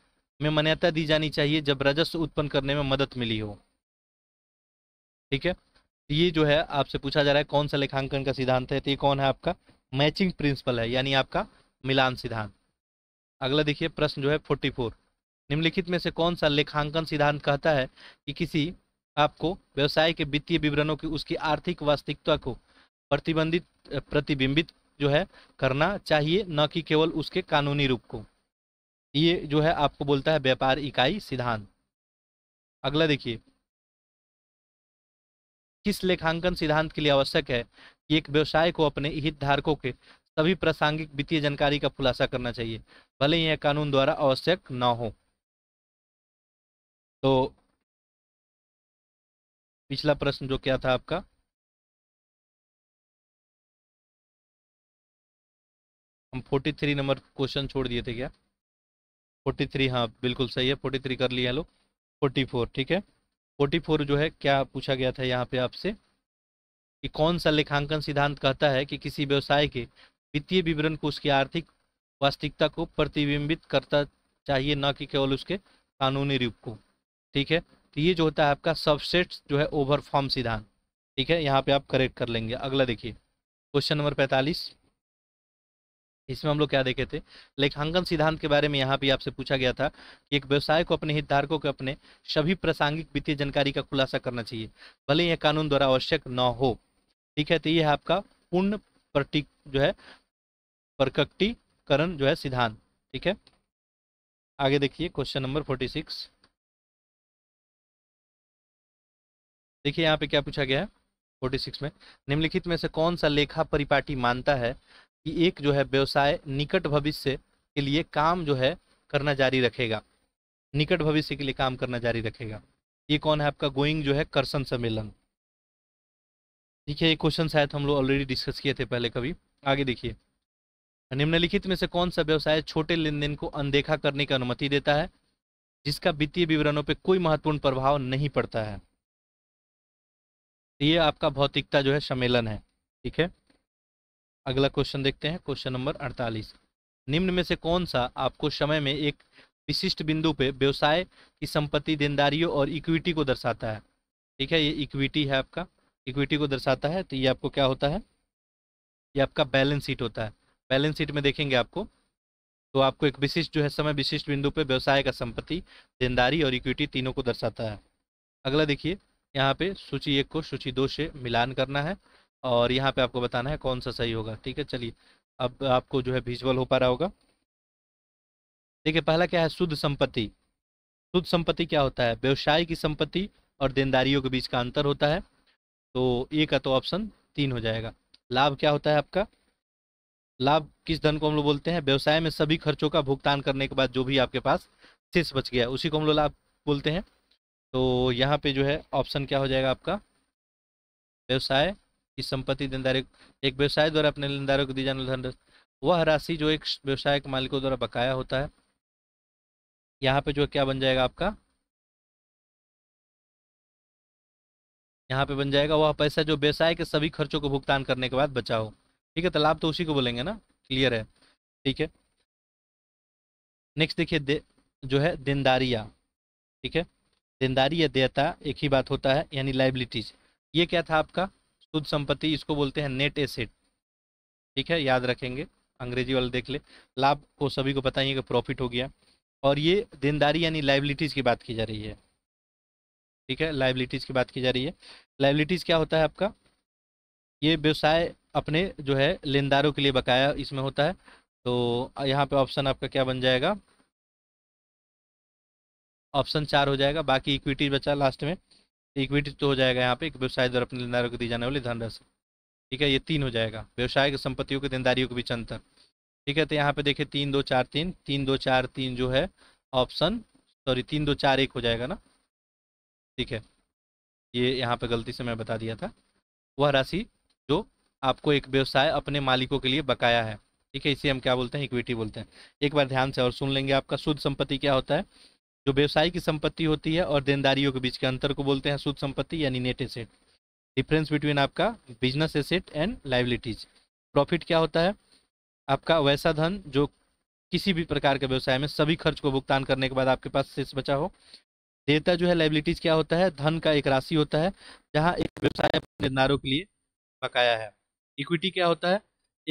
में मान्यता दी जानी चाहिए जब राजस्व उत्पन्न करने में मदद मिली हो ठीक है ये जो है आपसे पूछा जा रहा है कौन सा लेखांकन का सिद्धांत है तो ये कौन है आपका मैचिंग प्रिंसिपल है यानी आपका मिलान सिद्धांत अगला देखिए प्रश्न जो है फोर्टी फोर निम्नलिखित में से कौन सा लेखांकन सिद्धांत कहता है कि किसी आपको व्यवसाय के वित्तीय विवरणों की उसकी आर्थिक वास्तविकता को प्रतिबंधित प्रतिबिंबित जो है करना चाहिए न कि केवल उसके कानूनी रूप को ये जो है आपको बोलता है व्यापार इकाई सिद्धांत अगला देखिए किस लेखांकन सिद्धांत के लिए आवश्यक है कि एक व्यवसाय को अपने हितधारकों के सभी प्रासंगिक वित्तीय जानकारी का खुलासा करना चाहिए भले ही यह कानून द्वारा आवश्यक न हो तो पिछला प्रश्न जो क्या था आपका हम फोर्टी थ्री नंबर क्वेश्चन छोड़ दिए थे क्या फोर्टी थ्री हाँ बिल्कुल सही है फोर्टी थ्री कर लिया लोग फोर्टी फोर ठीक है फोर्टी फोर जो है क्या पूछा गया था यहाँ पे आपसे कि कौन सा लेखांकन सिद्धांत कहता है कि किसी व्यवसाय के वित्तीय विवरण को उसकी आर्थिक वास्तविकता को प्रतिबिंबित करता चाहिए न कि केवल उसके कानूनी रूप को ठीक है तो ये जो होता है आपका सबसेट जो है ओवर फॉर्म सिद्धांत ठीक है यहाँ पे आप करेक्ट कर लेंगे अगला देखिए क्वेश्चन नंबर पैंतालीस इसमें हम लोग क्या देखे थे लेखांकन सिद्धांत के बारे में यहाँ पे आपसे पूछा गया था कि एक व्यवसाय को अपने हितधारकों के अपने सभी प्रासंगिक वित्तीय जानकारी का खुलासा करना चाहिए भले यह कानून द्वारा आवश्यक न हो ठीक है तो ये है आपका पूर्ण प्रतीक जो है प्रकटीकरण जो है सिद्धांत ठीक है आगे देखिए क्वेश्चन नंबर फोर्टी सिक्स देखिए यहाँ पे क्या पूछा गया है फोर्टी सिक्स में निम्नलिखित में से कौन सा लेखा परिपाटी मानता है कि एक जो है व्यवसाय निकट भविष्य के लिए काम जो है करना जारी रखेगा निकट भविष्य के लिए काम करना जारी रखेगा ये कौन है आपका गोइंग जो है करसन सम्मेलन ठीक है ये क्वेश्चन शायद हम लोग ऑलरेडी डिस्कस किए थे पहले कभी आगे देखिए निम्नलिखित में से कौन सा व्यवसाय छोटे लेन देन को अनदेखा करने की अनुमति देता है जिसका वित्तीय विवरणों पर कोई महत्वपूर्ण प्रभाव नहीं पड़ता है ये आपका भौतिकता जो है सम्मेलन है ठीक है अगला क्वेश्चन देखते हैं क्वेश्चन नंबर अड़तालीस निम्न में से कौन सा आपको समय में एक विशिष्ट बिंदु पे व्यवसाय की संपत्ति देनदारियों और इक्विटी को दर्शाता है ठीक है ये इक्विटी है आपका इक्विटी को दर्शाता है तो ये आपको क्या होता है ये आपका बैलेंस शीट होता है बैलेंस शीट में देखेंगे आपको तो आपको एक विशिष्ट जो है समय विशिष्ट बिंदु पर व्यवसाय का संपत्ति देनदारी और इक्विटी तीनों को दर्शाता है अगला देखिए यहाँ पे सूची एक को सूची दो से मिलान करना है और यहाँ पे आपको बताना है कौन सा सही होगा ठीक है चलिए अब आपको जो है विजुअल हो पा रहा होगा देखिए पहला क्या है शुद्ध संपत्ति शुद्ध संपत्ति क्या होता है व्यवसाय की संपत्ति और देनदारियों के बीच का अंतर होता है तो ए का तो ऑप्शन तीन हो जाएगा लाभ क्या होता है आपका लाभ किस धन को हम लोग बोलते हैं व्यवसाय में सभी खर्चों का भुगतान करने के बाद जो भी आपके पास शेष बच गया उसी को हम लोग लाभ बोलते हैं तो यहाँ पे जो है ऑप्शन क्या हो जाएगा आपका व्यवसाय की संपत्ति देनदारी एक व्यवसाय द्वारा अपने लेनदारों को दी जाने वाली धनराशि वह राशि जो एक व्यवसाय के मालिकों द्वारा बकाया होता है यहाँ पे जो क्या बन जाएगा आपका यहाँ पे बन जाएगा वह पैसा जो व्यवसाय के सभी खर्चों को भुगतान करने के बाद बचा हो ठीक है तो लाभ तो उसी को बोलेंगे ना क्लियर है ठीक है नेक्स्ट देखिए दे, जो है देनदारिया ठीक है देनदारी या देयता एक ही बात होता है यानी लाइबिलिटीज ये क्या था आपका शुद्ध संपत्ति इसको बोलते हैं नेट एसेट ठीक है याद रखेंगे अंग्रेजी वाला देख ले लाभ को सभी को पता ही है कि प्रॉफिट हो गया और ये देनदारी यानी लाइबिलिटीज़ की बात की जा रही है ठीक है लाइबिलिटीज़ की बात की जा रही है लाइबिलिटीज़ क्या होता है आपका ये व्यवसाय अपने जो है लेनदारों के लिए बकाया इसमें होता है तो यहाँ पे ऑप्शन आपका क्या बन जाएगा ऑप्शन चार हो जाएगा बाकी इक्विटी बचा लास्ट में इक्विटी तो हो जाएगा यहाँ पे एक व्यवसाय द्वारा अपने लेनदारों को दी जाने वाली धनराशि ठीक है ये तीन हो जाएगा व्यवसाय की संपत्तियों के देनदारियों के बीच अंतर ठीक है तो यहाँ पे देखिए तीन दो चार तीन तीन दो चार तीन जो है ऑप्शन सॉरी तीन दो चार एक हो जाएगा ना ठीक है ये यहाँ पे गलती से मैं बता दिया था वह राशि जो आपको एक व्यवसाय अपने मालिकों के लिए बकाया है ठीक है इसे हम क्या बोलते हैं इक्विटी बोलते हैं एक बार ध्यान से और सुन लेंगे आपका शुद्ध संपत्ति क्या होता है जो व्यवसाय की संपत्ति होती है और देनदारियों के बीच के अंतर को बोलते हैं शुद्ध संपत्ति यानी नेट एसेट डिफरेंस बिटवीन आपका business asset and liabilities profit क्या होता है आपका वैसा धन जो किसी भी प्रकार के व्यवसाय में सभी खर्च को भुगतान करने के बाद आपके पास शेष बचा हो देयता जो है लाइबिलिटीज क्या होता है धन का एक राशि होता है जहाँ एक व्यवसाय देनदारों के लिए बकाया है इक्विटी क्या होता है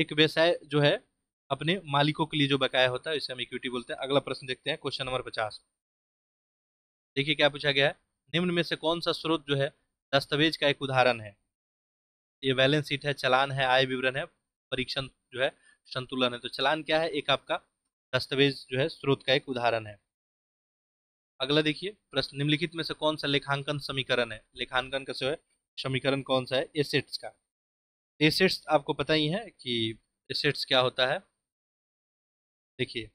एक व्यवसाय जो है अपने मालिकों के लिए जो बकाया होता है इसे हम इक्विटी बोलते हैं अगला प्रश्न देखते हैं क्वेश्चन नंबर पचास देखिए क्या पूछा गया है निम्न में से कौन सा स्रोत जो है दस्तावेज का एक उदाहरण है ये बैलेंस शीट है चलान है आय विवरण है परीक्षण जो है संतुलन है तो चलान क्या है एक आपका दस्तावेज जो है स्रोत का एक उदाहरण है अगला देखिए प्रश्न निम्नलिखित में से कौन सा लेखांकन समीकरण है लेखांकन का जो है समीकरण कौन सा है एसेट्स का एसेट्स आपको पता ही है कि एसेट्स क्या होता है देखिए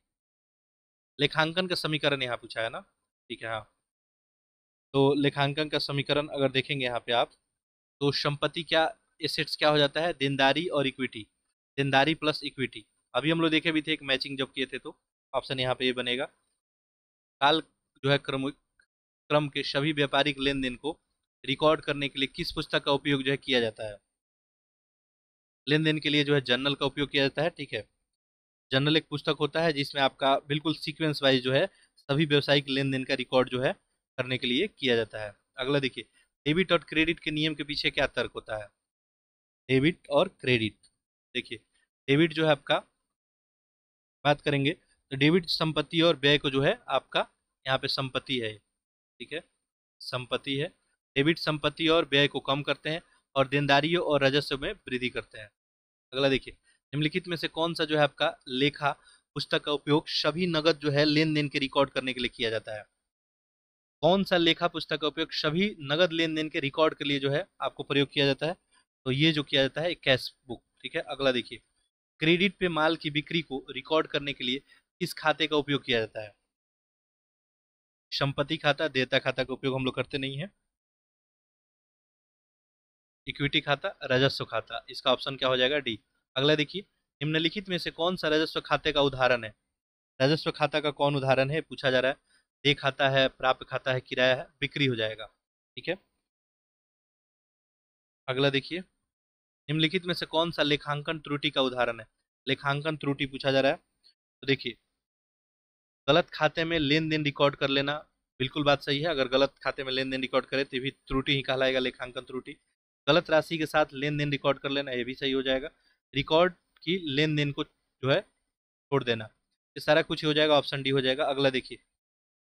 लेखांकन का समीकरण यहाँ पूछा है ना ठीक है हाँ तो लेखांकन का समीकरण अगर देखेंगे यहाँ पे आप तो संपत्ति क्या एसेट्स क्या हो जाता है देनदारी और इक्विटी देनदारी प्लस इक्विटी अभी हम लोग देखे भी थे एक मैचिंग जब किए थे तो ऑप्शन यहाँ पे ये यह बनेगा काल जो है क्रम क्रम के सभी व्यापारिक लेन देन को रिकॉर्ड करने के लिए किस पुस्तक का उपयोग जो है किया जाता है लेन देन के लिए जो है जर्नल का उपयोग किया जाता है ठीक है जर्नल एक पुस्तक होता है जिसमें आपका बिल्कुल सीक्वेंस वाइज जो है सभी व्यावसायिक लेन देन का रिकॉर्ड जो है करने के लिए किया जाता है अगला देखिए डेबिट और क्रेडिट के नियम के पीछे क्या तर्क होता है डेबिट और क्रेडिट देखिए डेबिट जो है आपका बात करेंगे तो डेबिट संपत्ति और व्यय को जो है आपका यहाँ पे संपत्ति है ठीक है संपत्ति है डेबिट संपत्ति और व्यय को कम करते हैं और देनदारियों और राजस्व में वृद्धि करते हैं अगला देखिए निम्नलिखित में से कौन सा जो है आपका लेखा पुस्तक का उपयोग सभी नगद जो है लेन देन के रिकॉर्ड करने के लिए किया जाता है कौन सा लेखा पुस्तक का उपयोग सभी नगद लेन देन के रिकॉर्ड के लिए जो है आपको प्रयोग किया जाता है तो ये जो किया जाता है कैश बुक ठीक है अगला देखिए क्रेडिट पे माल की बिक्री को रिकॉर्ड करने के लिए किस खाते का उपयोग किया जाता है संपत्ति खाता देयता खाता का उपयोग हम लोग करते नहीं है इक्विटी खाता राजस्व खाता इसका ऑप्शन क्या हो जाएगा डी अगला देखिए निम्नलिखित में से कौन सा राजस्व खाते का उदाहरण है राजस्व खाता का कौन उदाहरण है पूछा जा रहा है दे खाता है प्राप्त खाता है किराया है बिक्री हो जाएगा ठीक है अगला देखिए निम्नलिखित में से कौन सा लेखांकन त्रुटि का उदाहरण है लेखांकन त्रुटि पूछा जा रहा है तो देखिए गलत खाते में लेन देन रिकॉर्ड कर लेना बिल्कुल बात सही है अगर गलत खाते में लेन देन रिकॉर्ड करे तो भी त्रुटि ही कहलाएगा लेखांकन त्रुटि गलत राशि के साथ लेन देन रिकॉर्ड कर लेना यह भी सही हो जाएगा रिकॉर्ड की लेन देन को जो है छोड़ देना ये सारा कुछ हो जाएगा ऑप्शन डी हो जाएगा अगला देखिए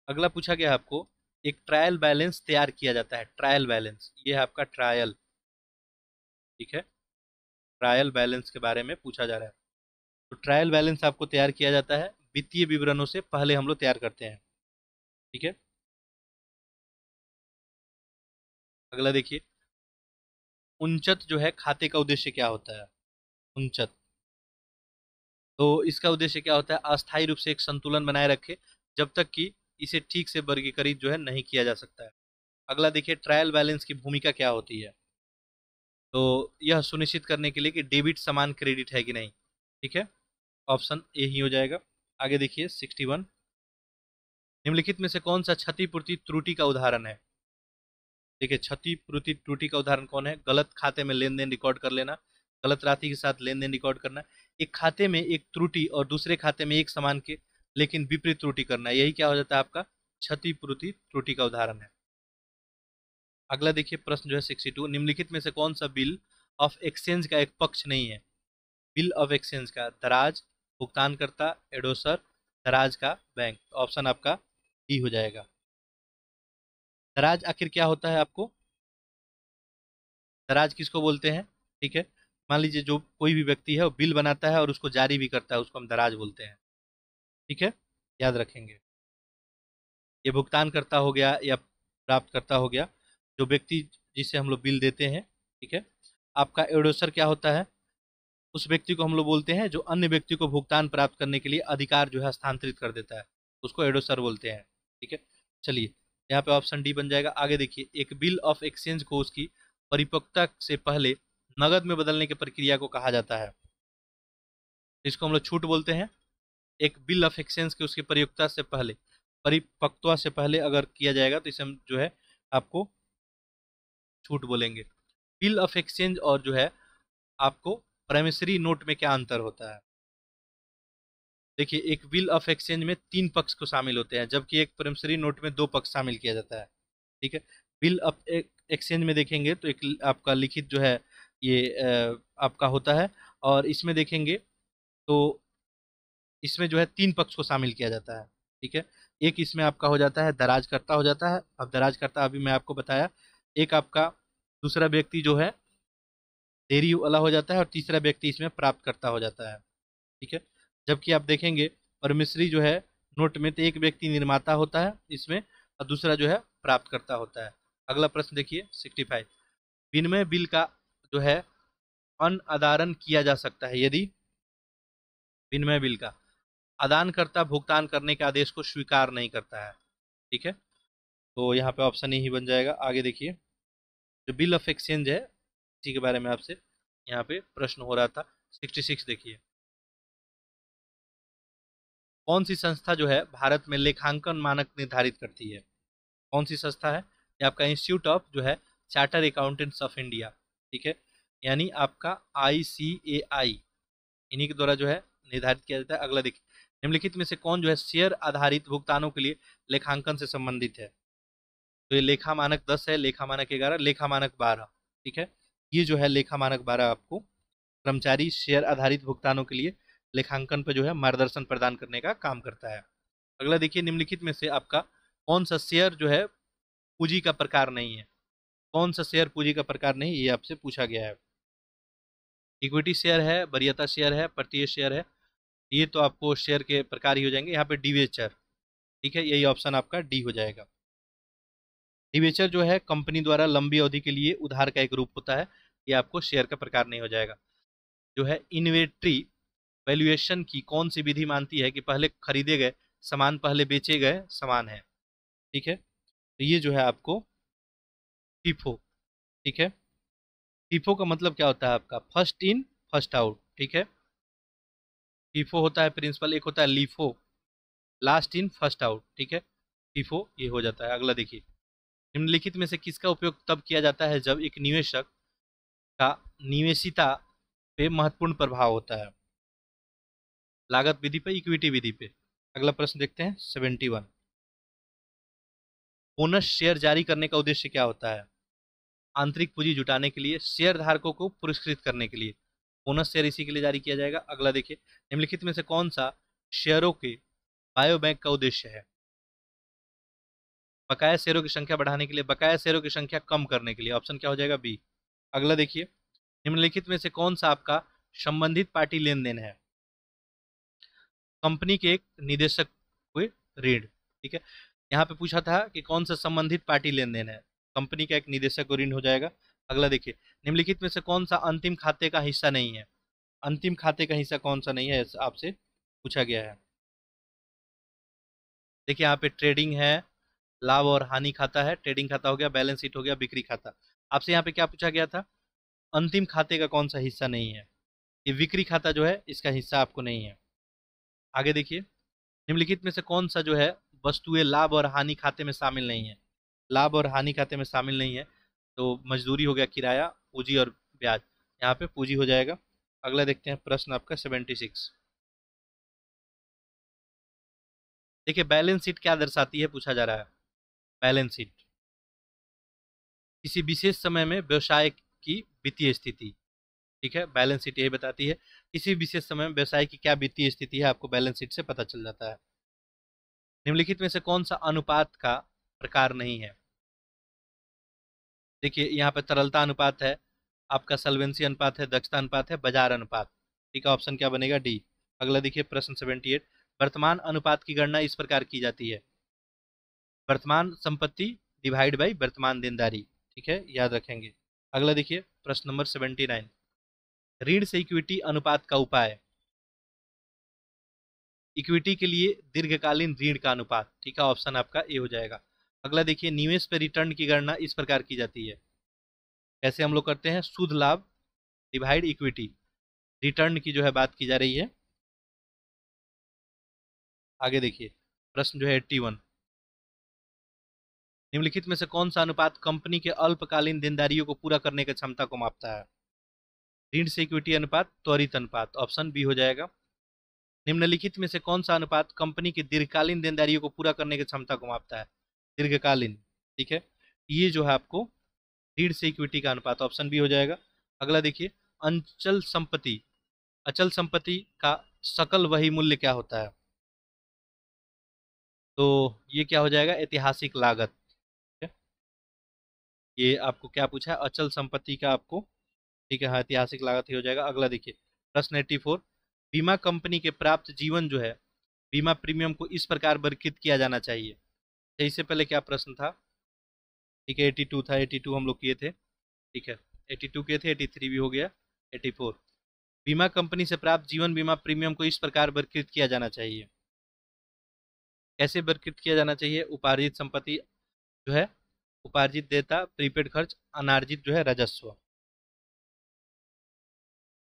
अगला पूछा गया आपको एक ट्रायल बैलेंस तैयार किया जाता है ट्रायल बैलेंस ये है आपका ट्रायल ठीक है ट्रायल बैलेंस के बारे में पूछा जा रहा है तो ट्रायल बैलेंस आपको तैयार किया जाता है वित्तीय विवरणों से पहले हम लोग तैयार करते हैं ठीक है अगला देखिए उनचत जो है खाते का उद्देश्य क्या होता है उनचत तो इसका उद्देश्य क्या होता है अस्थायी रूप से एक संतुलन बनाए रखे जब तक कि इसे ठीक से वर्गीकृत जो है नहीं किया जा सकता है अगला देखिए ट्रायल बैलेंस की भूमिका क्या होती है तो यह सुनिश्चित करने के लिए कि डेबिट समान क्रेडिट है कि नहीं ठीक है ऑप्शन ए ही हो जाएगा आगे देखिए सिक्सटी वन निम्नलिखित में से कौन सा क्षतिपूर्ति त्रुटि का उदाहरण है देखिए क्षतिपूर्ति त्रुटि का उदाहरण कौन है गलत खाते में लेन देन रिकॉर्ड कर लेना गलत राशि के साथ लेन देन रिकॉर्ड करना एक खाते में एक त्रुटि और दूसरे खाते में एक समान के लेकिन विपरीत त्रुटि करना यही क्या हो जाता है आपका क्षतिपूर्ति त्रुटि का उदाहरण है अगला देखिए प्रश्न जो है सिक्सटी टू निम्नलिखित में से कौन सा बिल ऑफ एक्सचेंज का एक पक्ष नहीं है बिल ऑफ एक्सचेंज का दराज भुगतानकर्ता एडोसर दराज का बैंक ऑप्शन आपका डी हो जाएगा दराज आखिर क्या होता है आपको दराज किसको बोलते हैं ठीक है मान लीजिए जो कोई भी व्यक्ति है वो बिल बनाता है और उसको जारी भी करता है उसको हम दराज बोलते हैं ठीक है याद रखेंगे ये भुगतान करता हो गया या प्राप्त करता हो गया जो व्यक्ति जिसे हम लोग बिल देते हैं ठीक है आपका एडोसर क्या होता है उस व्यक्ति को हम लोग बोलते हैं जो अन्य व्यक्ति को भुगतान प्राप्त करने के लिए अधिकार जो है स्थानांतरित कर देता है उसको एडोसर बोलते हैं ठीक है चलिए यहाँ पे ऑप्शन डी बन जाएगा आगे देखिए एक बिल ऑफ एक्सचेंज को उसकी परिपक्वता से पहले नगद में बदलने की प्रक्रिया को कहा जाता है इसको हम लोग छूट बोलते हैं एक बिल ऑफ एक्सचेंज के उसकी प्रयुक्ता से पहले परिपक्वता से पहले अगर किया जाएगा तो इसे हम जो है आपको छूट बोलेंगे बिल ऑफ एक्सचेंज और जो है आपको प्राइमेसरी नोट में क्या अंतर होता है देखिए एक बिल ऑफ एक्सचेंज में तीन पक्ष को शामिल होते हैं जबकि एक प्राइमसरी नोट में दो पक्ष शामिल किया जाता है ठीक है बिल ऑफ एक्सचेंज में देखेंगे तो एक आपका लिखित जो है ये आपका होता है और इसमें देखेंगे तो इसमें जो है तीन पक्ष को शामिल किया जाता है ठीक है एक इसमें आपका हो जाता है दराजकर्ता हो जाता है अब दराजकर्ता अभी मैं आपको बताया एक आपका दूसरा व्यक्ति जो है देरी वाला हो जाता है और तीसरा व्यक्ति इसमें प्राप्त करता हो जाता है ठीक है जबकि आप देखेंगे परमिश्री जो है नोट में तो एक व्यक्ति निर्माता होता है इसमें और दूसरा जो है प्राप्त करता होता है अगला प्रश्न देखिए सिक्सटी फाइव विनिमय बिल का जो है अन किया जा सकता है यदि विनिमय बिल का आदानकर्ता भुगतान करने के आदेश को स्वीकार नहीं करता है ठीक है तो यहाँ पे ऑप्शन यही e बन जाएगा आगे देखिए जो बिल ऑफ एक्सचेंज है इसी के बारे में आपसे यहाँ पे प्रश्न हो रहा था 66 देखिए कौन सी संस्था जो है भारत में लेखांकन मानक निर्धारित करती है कौन सी संस्था है ये आपका इंस्टीट्यूट ऑफ जो है चार्टर अकाउंटेंट्स ऑफ इंडिया ठीक है यानी आपका आई सी ए आई इन्हीं के द्वारा जो है निर्धारित किया जाता है अगला देखिए निम्नलिखित में से कौन जो है शेयर आधारित भुगतानों के लिए लेखांकन से संबंधित है तो ये लेखा मानक दस है लेखा मानक ग्यारह लेखा मानक बारह ठीक है ये जो है लेखा मानक बारह आपको कर्मचारी शेयर आधारित भुगतानों के लिए लेखांकन पर जो है मार्गदर्शन प्रदान करने का काम करता है अगला देखिए निम्नलिखित में से आपका कौन सा शेयर जो है पूंजी का प्रकार नहीं है कौन सा शेयर पूंजी का प्रकार नहीं ये आपसे पूछा गया है इक्विटी शेयर है वरीयता शेयर है प्रत्यय शेयर है ये तो आपको शेयर के प्रकार ही हो जाएंगे यहाँ पे डिवेचर ठीक है यही ऑप्शन आपका डी हो जाएगा डिवेचर जो है कंपनी द्वारा लंबी अवधि के लिए उधार का एक रूप होता है ये आपको शेयर का प्रकार नहीं हो जाएगा जो है इन्वेट्री वैल्यूएशन की कौन सी विधि मानती है कि पहले खरीदे गए सामान पहले बेचे गए सामान है ठीक है तो ये जो है आपको फीफो ठीक है फीफो का मतलब क्या होता है आपका फर्स्ट इन फर्स्ट आउट ठीक है फीफो होता है प्रिंसिपल एक होता है LIFO last in first out ठीक है फीफो ये हो जाता है अगला देखिए निम्नलिखित में से किसका उपयोग तब किया जाता है जब एक निवेशक का निवेशिता पे महत्वपूर्ण प्रभाव होता है लागत विधि पे इक्विटी विधि पे अगला प्रश्न देखते हैं सेवेंटी वन बोनस शेयर जारी करने का उद्देश्य क्या होता है आंतरिक पूंजी जुटाने के लिए शेयर धारकों को पुरस्कृत करने के लिए बोनस शेयर इसी के लिए जारी किया जाएगा अगला देखिए निम्नलिखित में से कौन सा शेयरों के बायोबैंक का उद्देश्य है बकाया शेयरों की संख्या बढ़ाने के लिए बकाया शेयरों की संख्या कम करने के लिए ऑप्शन क्या हो जाएगा बी अगला देखिए निम्नलिखित में से कौन सा आपका संबंधित पार्टी लेन देन है कंपनी के एक निदेशक हुए ऋण ठीक है यहाँ पे पूछा था कि कौन सा संबंधित पार्टी लेन देन है कंपनी का एक निदेशक को ऋण हो जाएगा अगला देखिए निम्नलिखित में से कौन सा अंतिम खाते का हिस्सा नहीं है अंतिम खाते का हिस्सा कौन सा नहीं है आपसे पूछा गया है देखिए यहाँ पे ट्रेडिंग है लाभ और हानि खाता है ट्रेडिंग खाता हो गया बैलेंस शीट हो गया बिक्री खाता आपसे यहाँ पे क्या पूछा गया था अंतिम खाते का कौन सा हिस्सा नहीं है ये बिक्री खाता जो है इसका हिस्सा आपको नहीं है आगे देखिए निम्नलिखित में से कौन सा जो है वस्तुएं लाभ और हानि खाते में शामिल नहीं है लाभ और हानि खाते में शामिल नहीं है तो मजदूरी हो गया किराया पूंजी और ब्याज यहाँ पे पूंजी हो जाएगा अगला देखते हैं प्रश्न आपका सेवेंटी सिक्स देखिए बैलेंस शीट क्या दर्शाती है पूछा जा रहा है बैलेंस शीट किसी विशेष समय में व्यवसाय की वित्तीय स्थिति ठीक है बैलेंस शीट यही बताती है किसी विशेष समय में व्यवसाय की क्या वित्तीय स्थिति है आपको बैलेंस शीट से पता चल जाता है निम्नलिखित में से कौन सा अनुपात का प्रकार नहीं है देखिए यहाँ पे तरलता अनुपात है आपका सलवेंसी अनुपात है दक्षता अनुपात है बाजार अनुपात ठीक है ऑप्शन क्या बनेगा डी अगला देखिए प्रश्न सेवेंटी एट वर्तमान अनुपात की गणना इस प्रकार की जाती है वर्तमान संपत्ति डिवाइड बाई वर्तमान देनदारी ठीक है याद रखेंगे अगला देखिए प्रश्न नंबर सेवेंटी नाइन ऋण से इक्विटी अनुपात का उपाय इक्विटी के लिए दीर्घकालीन ऋण का अनुपात ठीक है ऑप्शन आपका ए हो जाएगा अगला देखिए निवेश पर रिटर्न की गणना इस प्रकार की जाती है कैसे हम लोग करते हैं शुद्ध लाभ डिवाइड इक्विटी रिटर्न की जो है बात की जा रही है आगे देखिए प्रश्न जो है एट्टी वन निम्नलिखित में से कौन सा अनुपात कंपनी के अल्पकालीन देनदारियों को पूरा करने की क्षमता को मापता है ऋण से इक्विटी अनुपात त्वरित अनुपात ऑप्शन बी हो जाएगा निम्नलिखित में से कौन सा अनुपात कंपनी के दीर्घकालीन देनदारियों को पूरा करने की क्षमता को मापता है दीर्घकालीन ठीक है ये जो है आपको रीढ़ से इक्विटी का अनुपात ऑप्शन बी हो जाएगा अगला देखिए अंचल संपत्ति अचल संपत्ति का सकल वही मूल्य क्या होता है तो ये क्या हो जाएगा ऐतिहासिक लागत ये आपको क्या पूछा है अचल संपत्ति का आपको ठीक है हाँ ऐतिहासिक लागत ही हो जाएगा अगला देखिए प्रश्न एट्टी फोर बीमा कंपनी के प्राप्त जीवन जो है बीमा प्रीमियम को इस प्रकार वर्कित किया जाना चाहिए इससे पहले क्या प्रश्न था ठीक है एटी टू था एटी टू हम लोग किए थे ठीक है एटी टू किए थे एटी थ्री भी हो गया एटी फोर बीमा कंपनी से प्राप्त जीवन बीमा प्रीमियम को इस प्रकार वर्गीकृत किया जाना चाहिए कैसे वर्गीकृत किया जाना चाहिए उपार्जित संपत्ति जो है उपार्जित देता प्रीपेड खर्च अनार्जित जो है राजस्व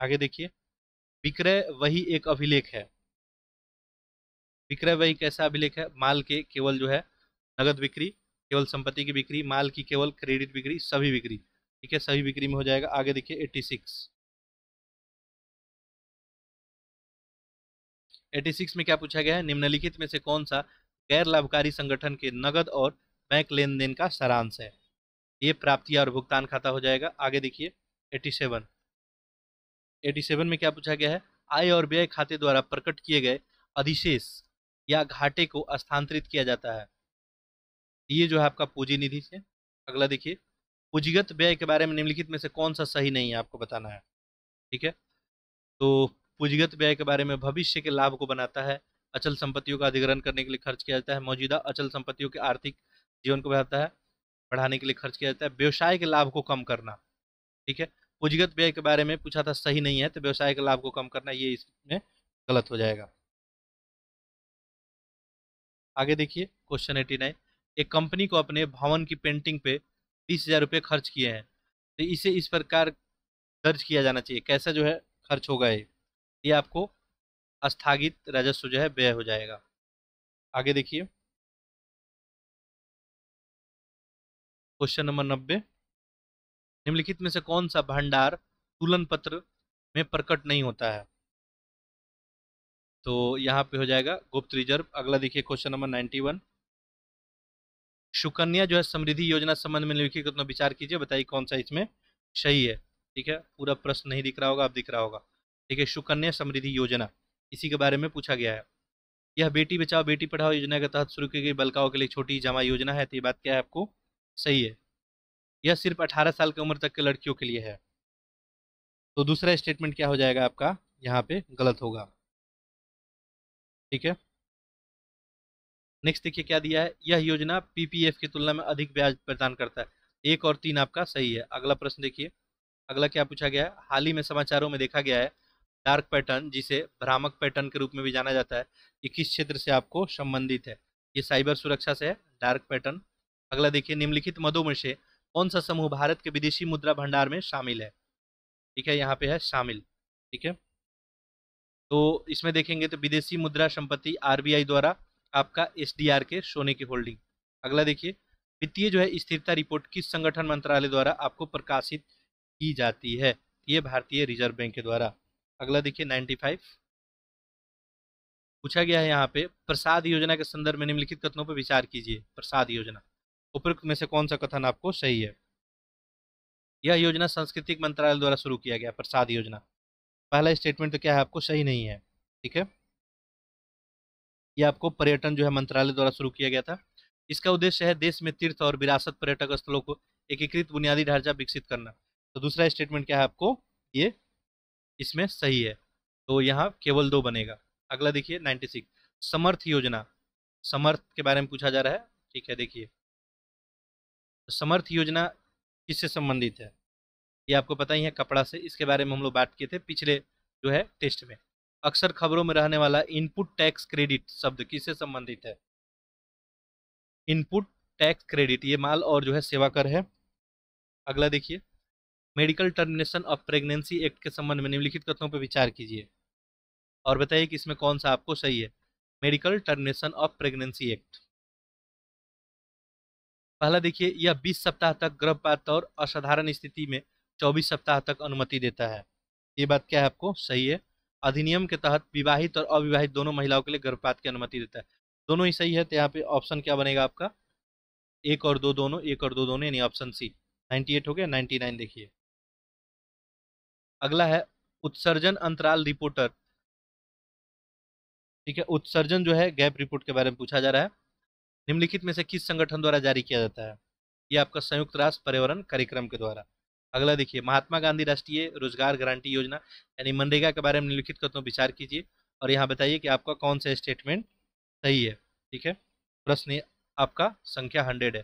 आगे देखिए विक्रय वही एक अभिलेख है विक्रय वही कैसा अभिलेख है माल के केवल जो है नगद बिक्री केवल संपत्ति की बिक्री माल की केवल क्रेडिट बिक्री सभी बिक्री ठीक है सभी बिक्री में हो जाएगा आगे देखिए एट्टी सिक्स एटी सिक्स में क्या पूछा गया है निम्नलिखित में से कौन सा गैर लाभकारी संगठन के नगद और बैंक लेन देन का सारांश है ये प्राप्ति और भुगतान खाता हो जाएगा आगे देखिए एटी सेवन एटी सेवन में क्या पूछा गया है आय और व्यय खाते द्वारा प्रकट किए गए अधिशेष या घाटे को स्थानांतरित किया जाता है ये जो है आपका पूंजी निधि से अगला देखिए पूंजीगत व्यय के बारे में निम्नलिखित में से कौन सा सही नहीं है आपको बताना है ठीक है तो पूंजीगत व्यय के बारे में भविष्य के लाभ को बनाता है अचल संपत्तियों का अधिग्रहण करने के लिए खर्च किया जाता है मौजूदा अचल संपत्तियों के आर्थिक जीवन को बढ़ाता है बढ़ाने के लिए खर्च किया जाता है व्यवसाय के लाभ को कम करना ठीक है पूंजीगत व्यय के बारे में पूछा था सही नहीं है तो व्यवसाय के लाभ को कम करना ये इसमें गलत हो जाएगा आगे देखिए क्वेश्चन एटी नाइन एक कंपनी को अपने भवन की पेंटिंग पे बीस हज़ार रुपये खर्च किए हैं तो इसे इस प्रकार दर्ज किया जाना चाहिए कैसा जो है खर्च होगा ये ये आपको स्थगित राजस्व जो है व्यय हो जाएगा आगे देखिए क्वेश्चन नंबर नब्बे निम्नलिखित में से कौन सा भंडार तुलन पत्र में प्रकट नहीं होता है तो यहाँ पे हो जाएगा गुप्त रिजर्व अगला देखिए question number ninety one Sukanya जो है समृद्धि योजना संबंध में लिखी कितना विचार कीजिए बताइए कौन सा इसमें सही है ठीक है पूरा प्रश्न नहीं दिख रहा होगा आप दिख रहा होगा ठीक है सुकन्या समृद्धि योजना इसी के बारे में पूछा गया है यह बेटी बचाओ बेटी पढ़ाओ योजना के तहत शुरू की गई बलकाओं के लिए छोटी जमा योजना है तो ये बात क्या है आपको सही है यह सिर्फ अठारह साल की उम्र तक के लड़कियों के लिए है तो दूसरा स्टेटमेंट क्या हो जाएगा आपका यहाँ पे गलत होगा ठीक है नेक्स्ट देखिए क्या दिया है यह योजना पीपीएफ की तुलना में अधिक ब्याज प्रदान करता है एक और तीन आपका सही है अगला प्रश्न देखिए अगला क्या पूछा गया है हाल ही में समाचारों में देखा गया है डार्क पैटर्न जिसे भ्रामक पैटर्न के रूप में भी जाना जाता है ये किस क्षेत्र से आपको संबंधित है ये साइबर सुरक्षा से है डार्क पैटर्न अगला देखिए निम्नलिखित मदों में से कौन सा समूह भारत के विदेशी मुद्रा भंडार में शामिल है ठीक है यहाँ पे है शामिल ठीक है तो इसमें देखेंगे तो विदेशी मुद्रा संपत्ति आरबीआई द्वारा आपका एस के सोने की होल्डिंग अगला देखिए वित्तीय जो है स्थिरता रिपोर्ट किस संगठन मंत्रालय द्वारा आपको प्रकाशित की जाती है ये भारतीय रिजर्व बैंक के द्वारा अगला देखिए 95 पूछा गया है यहाँ पे प्रसाद योजना के संदर्भ में निम्नलिखित कथनों पर विचार कीजिए प्रसाद योजना उपयुक्त में से कौन सा कथन आपको सही है यह योजना सांस्कृतिक मंत्रालय द्वारा शुरू किया गया प्रसाद योजना पहला स्टेटमेंट तो क्या है आपको सही नहीं है ठीक है ये आपको पर्यटन जो है मंत्रालय द्वारा शुरू किया गया था इसका उद्देश्य है देश में तीर्थ और विरासत पर्यटक स्थलों को एकीकृत बुनियादी ढांचा विकसित करना तो दूसरा स्टेटमेंट क्या है आपको ये इसमें सही है तो यहाँ केवल दो बनेगा अगला देखिए 96 समर्थ योजना समर्थ के बारे में पूछा जा रहा है ठीक है देखिए समर्थ योजना किससे संबंधित है ये आपको पता ही है कपड़ा से इसके बारे में हम लोग बात किए थे पिछले जो है टेस्ट में अक्सर खबरों में रहने वाला इनपुट टैक्स क्रेडिट शब्द किससे संबंधित है इनपुट टैक्स क्रेडिट ये माल और जो है सेवा कर है अगला देखिए medical termination of pregnancy act के संबंध में निम्नलिखित कथनों पर विचार कीजिए और बताइए कि इसमें कौन सा आपको सही है medical termination of pregnancy act पहला देखिए यह 20 सप्ताह तक गर्भपात और असाधारण स्थिति में 24 सप्ताह तक अनुमति देता है ये बात क्या है आपको सही है अधिनियम के तहत विवाहित और अविवाहित दोनों महिलाओं के लिए गर्भपात की अनुमति देता है दोनों ही सही है तो यहाँ पे ऑप्शन क्या बनेगा आपका एक और दो दोनों एक और दो दोनों यानी ऑप्शन सी 98 हो गया 99 देखिए अगला है उत्सर्जन अंतराल रिपोर्टर ठीक है उत्सर्जन जो है गैप रिपोर्ट के बारे में पूछा जा रहा है निम्नलिखित में से किस संगठन द्वारा जारी किया जाता है ये आपका संयुक्त राष्ट्र पर्यावरण कार्यक्रम के द्वारा अगला देखिए महात्मा गांधी राष्ट्रीय रोजगार गारंटी योजना यानी मनरेगा के बारे में निम्नलिखित कथनों विचार कीजिए और यहाँ बताइए कि आपका कौन सा स्टेटमेंट सही है ठीक है प्रश्न आपका संख्या हंड्रेड है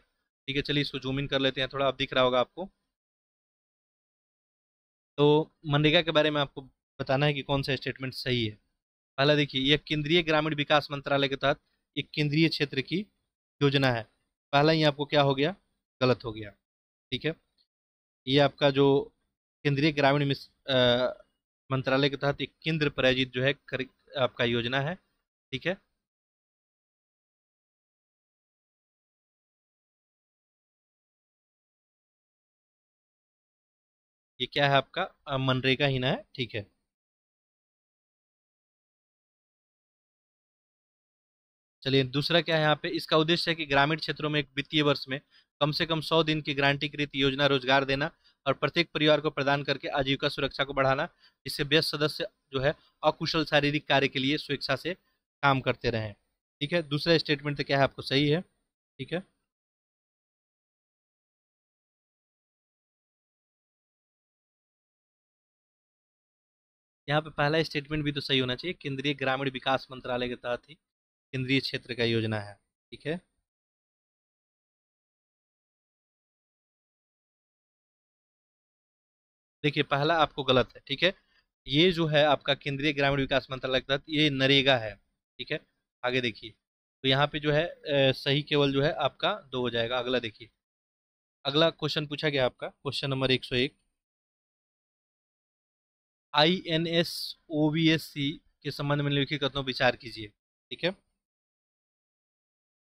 ठीक है चलिए इसको जूम इन कर लेते हैं थोड़ा अब दिख रहा होगा आपको तो मनरेगा के बारे में आपको बताना है कि कौन सा स्टेटमेंट सही है पहला देखिए यह केंद्रीय ग्रामीण विकास मंत्रालय के तहत एक केंद्रीय क्षेत्र की योजना है पहला ही आपको क्या हो गया गलत हो गया ठीक है ये आपका जो केंद्रीय ग्रामीण मंत्रालय के तहत एक केंद्र प्रायोजित जो है कर, आपका योजना है ठीक है ये क्या है आपका मनरेगा ही ना है ठीक है चलिए दूसरा क्या है यहाँ पे इसका उद्देश्य है कि ग्रामीण क्षेत्रों में एक वित्तीय वर्ष में कम से कम सौ दिन की गारंटीकृत योजना रोजगार देना और प्रत्येक परिवार को प्रदान करके आजीविका सुरक्षा को बढ़ाना जिससे व्यस्त सदस्य जो है अकुशल शारीरिक कार्य के लिए स्वेच्छा से काम करते रहें ठीक है दूसरा स्टेटमेंट तो क्या है आपको सही है ठीक है यहाँ पे पहला स्टेटमेंट भी तो सही होना चाहिए केंद्रीय ग्रामीण विकास मंत्रालय के तहत ही केंद्रीय क्षेत्र का योजना है ठीक है देखिए पहला आपको गलत है ठीक है ये जो है आपका केंद्रीय ग्रामीण विकास मंत्रालय के तहत ये नरेगा है ठीक है आगे देखिए तो यहाँ पे जो है ए, सही केवल जो है आपका दो हो जाएगा अगला देखिए अगला क्वेश्चन पूछा गया आपका क्वेश्चन नंबर एक सौ एक I N S O B S C के संबंध में लिखित कथनों पर विचार कीजिए ठीक है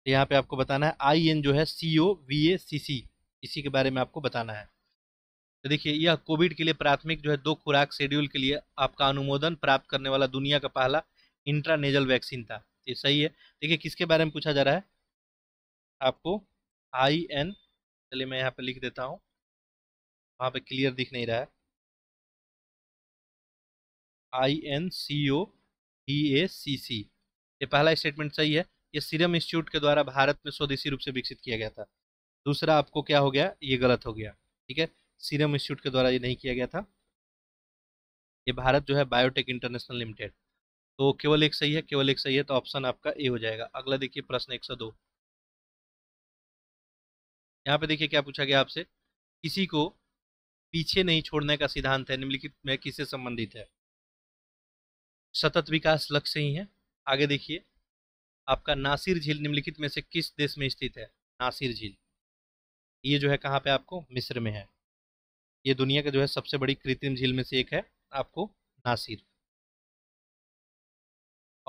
यहाँ पे आपको बताना है आई एन जो है सी ओ वी ए सी सी इसी के बारे में आपको बताना है तो देखिए यह कोविड के लिए प्राथमिक जो है दो खुराक शेड्यूल के लिए आपका अनुमोदन प्राप्त करने वाला दुनिया का पहला इंट्रानेजल वैक्सीन था ये सही है देखिए किसके बारे में पूछा जा रहा है आपको आई एन चलिए मैं यहाँ पे लिख देता हूँ वहाँ पे क्लियर दिख नहीं रहा है आई एन सी ओ ई ए सी सी ये पहला स्टेटमेंट सही है ये सीरम इंस्टीट्यूट के द्वारा भारत में स्वदेशी रूप से विकसित किया गया था दूसरा आपको क्या हो गया ये गलत हो गया ठीक है सीरम इंस्टीट्यूट के द्वारा ये नहीं किया गया था ये भारत जो है बायोटेक इंटरनेशनल लिमिटेड तो केवल एक सही है केवल एक सही है तो ऑप्शन आपका ए हो जाएगा अगला देखिए प्रश्न एक सौ दो यहाँ पे देखिए क्या पूछा गया आपसे किसी को पीछे नहीं छोड़ने का सिद्धांत है निम्नलिखित में किससे संबंधित है सतत विकास लक्ष्य ही है आगे देखिए आपका नासिर झील निम्नलिखित में से किस देश में स्थित है नासिर झील ये जो है कहाँ पे आपको मिस्र में है ये दुनिया का जो है सबसे बड़ी कृत्रिम झील में से एक है आपको नासिर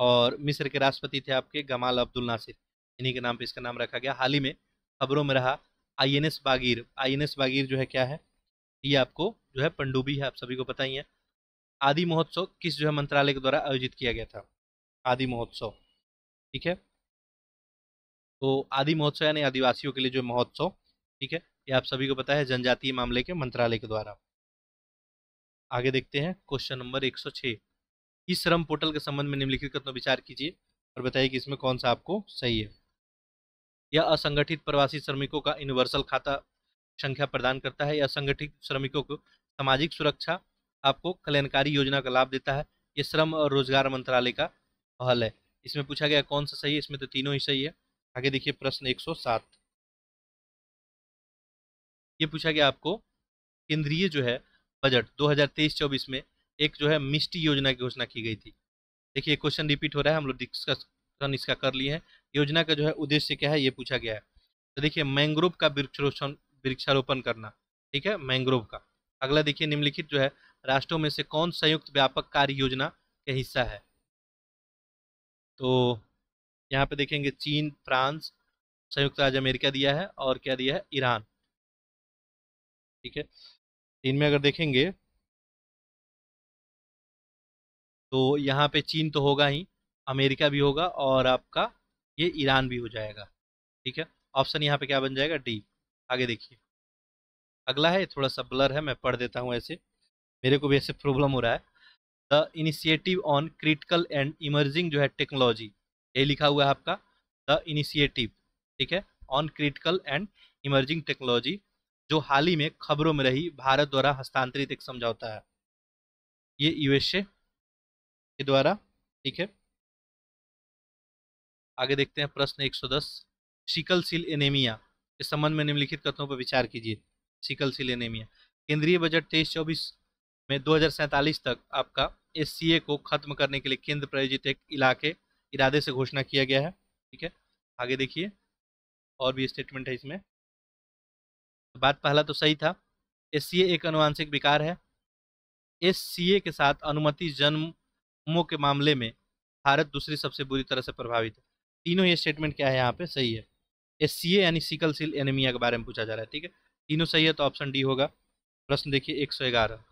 और मिस्र के राष्ट्रपति थे आपके गमाल अब्दुल नासिर इन्हीं के नाम पे इसका नाम रखा गया हाल ही में खबरों में रहा आईएनएस बागीर आईएनएस बागीर जो है क्या है ये आपको जो है पंडुबी है आप सभी को पता ही है आदि महोत्सव किस जो है मंत्रालय के द्वारा आयोजित किया गया था आदि महोत्सव ठीक है तो आदि महोत्सव यानी आदिवासियों के लिए जो महोत्सव ठीक है ये आप सभी को पता है जनजातीय मामले के मंत्रालय के द्वारा आगे देखते हैं क्वेश्चन नंबर 106 ई श्रम पोर्टल के संबंध में निम्नलिखित कथनों विचार कीजिए और बताइए कि इसमें कौन सा आपको सही है यह असंगठित प्रवासी श्रमिकों का यूनिवर्सल खाता संख्या प्रदान करता है यह असंगठित श्रमिकों को सामाजिक सुरक्षा आपको कल्याणकारी योजना का लाभ देता है यह श्रम और रोजगार मंत्रालय का पहल है इसमें पूछा गया कौन सा सही है इसमें तो तीनों ही सही है आगे देखिए प्रश्न सात ये पूछा गया आपको केंद्रीय जो है बजट 2023-24 में एक जो है मिष्टी योजना की घोषणा की गई थी देखिए क्वेश्चन रिपीट हो रहा है हम लोग डिस्कशन इसका कर लिए हैं योजना का जो है उद्देश्य क्या है ये पूछा गया है तो देखिए मैंग्रोव का वृक्षारोपण वृक्षारोपण करना ठीक है मैंग्रोव का अगला देखिए निम्नलिखित जो है राष्ट्रों में से कौन संयुक्त व्यापक कार्य योजना का हिस्सा है तो यहाँ पे देखेंगे चीन फ्रांस संयुक्त राज्य अमेरिका दिया है और क्या दिया है ईरान ठीक है चीन में अगर देखेंगे तो यहाँ पे चीन तो होगा ही अमेरिका भी होगा और आपका ये ईरान भी हो जाएगा ठीक है ऑप्शन यहाँ पे क्या बन जाएगा डी आगे देखिए अगला है थोड़ा सा ब्लर है मैं पढ़ देता हूँ ऐसे मेरे को भी ऐसे प्रॉब्लम हो रहा है the initiative on critical and emerging जो है टेक्नोलॉजी ये लिखा हुआ है आपका द इनिशिएटिव ठीक है on critical and emerging technology जो हाल ही में खबरों में रही भारत द्वारा हस्तांतरित एक समझौता है ये यूएसए के द्वारा ठीक है आगे देखते हैं प्रश्न 110 सिकल सिल एनेमिया के संबंध में निम्नलिखित कथनों पर विचार कीजिए सिकल सिल एनेमिया केंद्रीय बजट तेईस चौबीस में दो तक आपका एस को खत्म करने के लिए केंद्र प्रायोजित एक इलाके इरादे से घोषणा किया गया है ठीक है आगे देखिए और भी स्टेटमेंट है इसमें तो बात पहला तो सही था एस एक अनुवांशिक विकार है एस के साथ अनुमति जन्मों के मामले में भारत दूसरी सबसे बुरी तरह से प्रभावित है तीनों ये स्टेटमेंट क्या है यहाँ पे सही है एस यानी सिकल सिल एनीमिया के बारे में पूछा जा रहा है ठीक है तीनों सही है तो ऑप्शन डी होगा प्रश्न देखिए एक सौ ग्यारह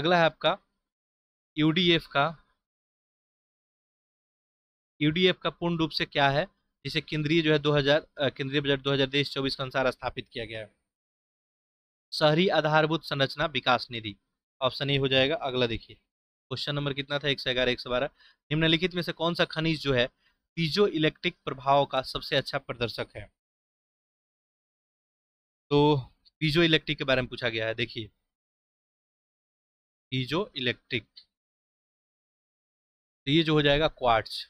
अगला है आपका यूडीएफ का यूडीएफ का पूर्ण रूप से क्या है जिसे केंद्रीय जो है 2000 केंद्रीय बजट 2023-24 के अनुसार स्थापित किया गया है शहरी आधारभूत संरचना विकास निधि ऑप्शन ए हो जाएगा अगला देखिए क्वेश्चन नंबर कितना था एक सौ ग्यारह एक सौ बारह निम्नलिखित में से कौन सा खनिज जो है पीजो इलेक्ट्रिक प्रभाव का सबसे अच्छा प्रदर्शक है तो पीजो इलेक्ट्रिक के बारे में पूछा गया है देखिए पीजो इलेक्ट्रिक तो ये जो हो जाएगा क्वार्ट्ज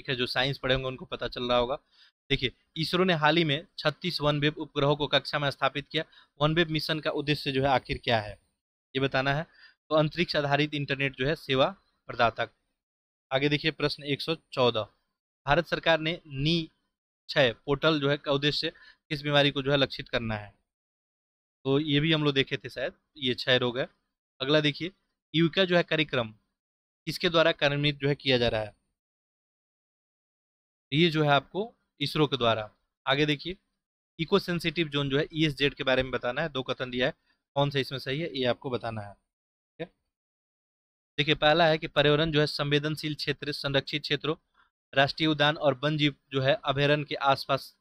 ठीक है जो साइंस पढ़े होंगे उनको पता चल रहा होगा देखिए इसरो ने हाल ही में 36 वेब उपग्रहों को कक्षा में स्थापित किया वन वेब मिशन का उद्देश्य जो है आखिर क्या है ये बताना है तो अंतरिक्ष आधारित इंटरनेट जो है सेवा प्रदाता आगे देखिए प्रश्न एक भारत सरकार ने नी छः पोर्टल जो है का उद्देश्य किस बीमारी को जो है लक्षित करना है तो ये भी हम लोग देखे थे शायद ये छह रोग है अगला देखिए युविका जो है कार्यक्रम किसके द्वारा कार्यान्वित जो है किया जा रहा है ये जो है आपको इसरो के द्वारा आगे देखिए इको सेंसिटिव जोन जो है ई एस जेड के बारे में बताना है दो कथन दिया है कौन सा इसमें सही है ये आपको बताना है ठीक है देखिए पहला है कि पर्यावरण जो है संवेदनशील क्षेत्र संरक्षित क्षेत्रों राष्ट्रीय उद्यान और वन जीव जो है अभ्यारण के आसपास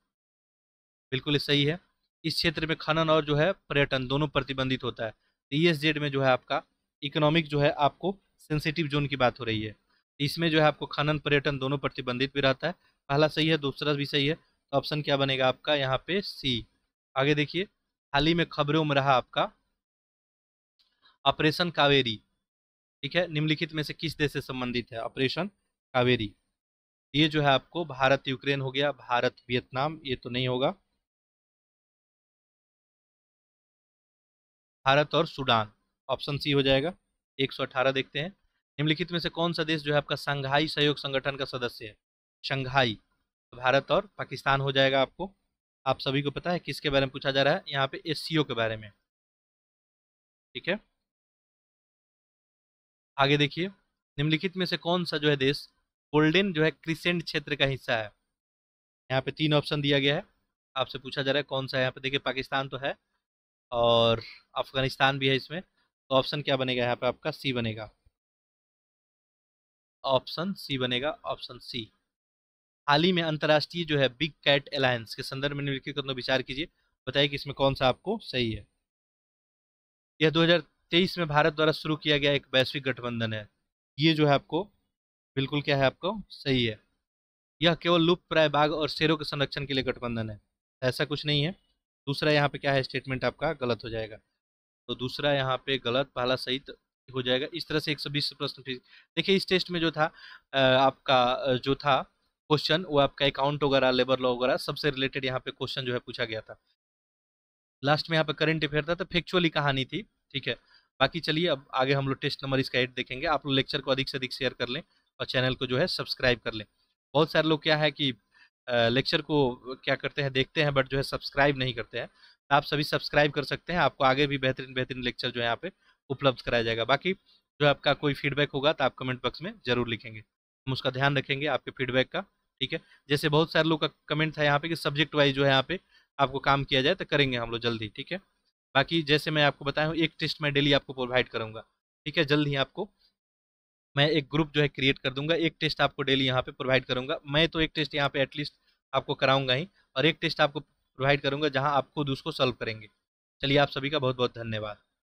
बिल्कुल सही है इस क्षेत्र में खनन और जो है पर्यटन दोनों प्रतिबंधित होता है ई एस जेड में जो है आपका इकोनॉमिक जो है आपको सेंसिटिव जोन की बात हो रही है इसमें जो है आपको खनन पर्यटन दोनों प्रतिबंधित भी रहता है पहला सही है दूसरा भी सही है तो ऑप्शन क्या बनेगा आपका यहाँ पे सी आगे देखिए हाल ही में खबरों में रहा आपका ऑपरेशन कावेरी ठीक है निम्नलिखित में से किस देश से संबंधित है ऑपरेशन कावेरी ये जो है आपको भारत यूक्रेन हो गया भारत वियतनाम ये तो नहीं होगा भारत और सूडान ऑप्शन सी हो जाएगा 118 देखते हैं निम्नलिखित में से कौन सा देश जो है आपका संघाई सहयोग संगठन का सदस्य है शंघाई भारत और पाकिस्तान हो जाएगा आपको आप सभी को पता है किसके बारे में पूछा जा रहा है यहाँ पे एस के बारे में ठीक है आगे देखिए निम्नलिखित में से कौन सा जो है देश गोल्डन जो है क्रिसेंट क्षेत्र का हिस्सा है यहाँ पे तीन ऑप्शन दिया गया है आपसे पूछा जा रहा है कौन सा है यहाँ पे देखिए पाकिस्तान तो है और अफगानिस्तान भी है इसमें तो ऑप्शन क्या बनेगा यहाँ पे आपका सी बनेगा ऑप्शन सी बनेगा ऑप्शन सी हाल ही में अंतर्राष्ट्रीय जो है बिग कैट अलायंस के संदर्भ में निम्नलिखित कदमों विचार कीजिए बताइए कि इसमें कौन सा आपको सही है यह 2023 में भारत द्वारा शुरू किया गया एक वैश्विक गठबंधन है ये जो है आपको बिल्कुल क्या है आपको सही है यह केवल लुप्त प्राय बाघ और शेरों के संरक्षण के लिए गठबंधन है ऐसा कुछ नहीं है दूसरा यहाँ पे क्या है स्टेटमेंट आपका गलत हो जाएगा तो दूसरा यहाँ पे गलत पहला सही तो हो जाएगा इस तरह से 120 प्रश्न देखिए इस टेस्ट में जो था आपका जो था क्वेश्चन वो आपका अकाउंट वगैरह लेबर लॉ वगैरह सबसे रिलेटेड यहाँ पे क्वेश्चन जो है पूछा गया था लास्ट में यहाँ पे करंट अफेयर था तो फैक्चुअली कहानी थी ठीक है बाकी चलिए अब आगे हम लोग टेस्ट नंबर इसका एट देखेंगे आप लोग लेक्चर को अधिक से अधिक शेयर कर लें और चैनल को जो है सब्सक्राइब कर लें बहुत सारे लोग क्या है कि लेक्चर को क्या करते हैं देखते हैं बट जो है सब्सक्राइब नहीं करते हैं तो आप सभी सब्सक्राइब कर सकते हैं आपको आगे भी बेहतरीन बेहतरीन लेक्चर जो है यहाँ पे उपलब्ध कराया जाएगा बाकी जो आपका कोई फीडबैक होगा तो आप कमेंट बॉक्स में जरूर लिखेंगे हम उसका ध्यान रखेंगे आपके फीडबैक का ठीक है जैसे बहुत सारे लोग का कमेंट था यहाँ पे कि सब्जेक्ट वाइज जो है यहाँ पे आपको काम किया जाए तो करेंगे हम लोग जल्दी ठीक है बाकी जैसे मैं आपको बताया हूँ एक टेस्ट मैं डेली आपको प्रोवाइड करूँगा ठीक है जल्द ही आपको मैं एक ग्रुप जो है क्रिएट कर दूंगा एक टेस्ट आपको डेली यहाँ पे प्रोवाइड करूँगा मैं तो एक टेस्ट यहाँ पे एटलीस्ट आपको कराऊंगा ही और एक टेस्ट आपको प्रोवाइड करूँगा जहाँ आप खुद उसको सॉल्व करेंगे चलिए आप सभी का बहुत बहुत धन्यवाद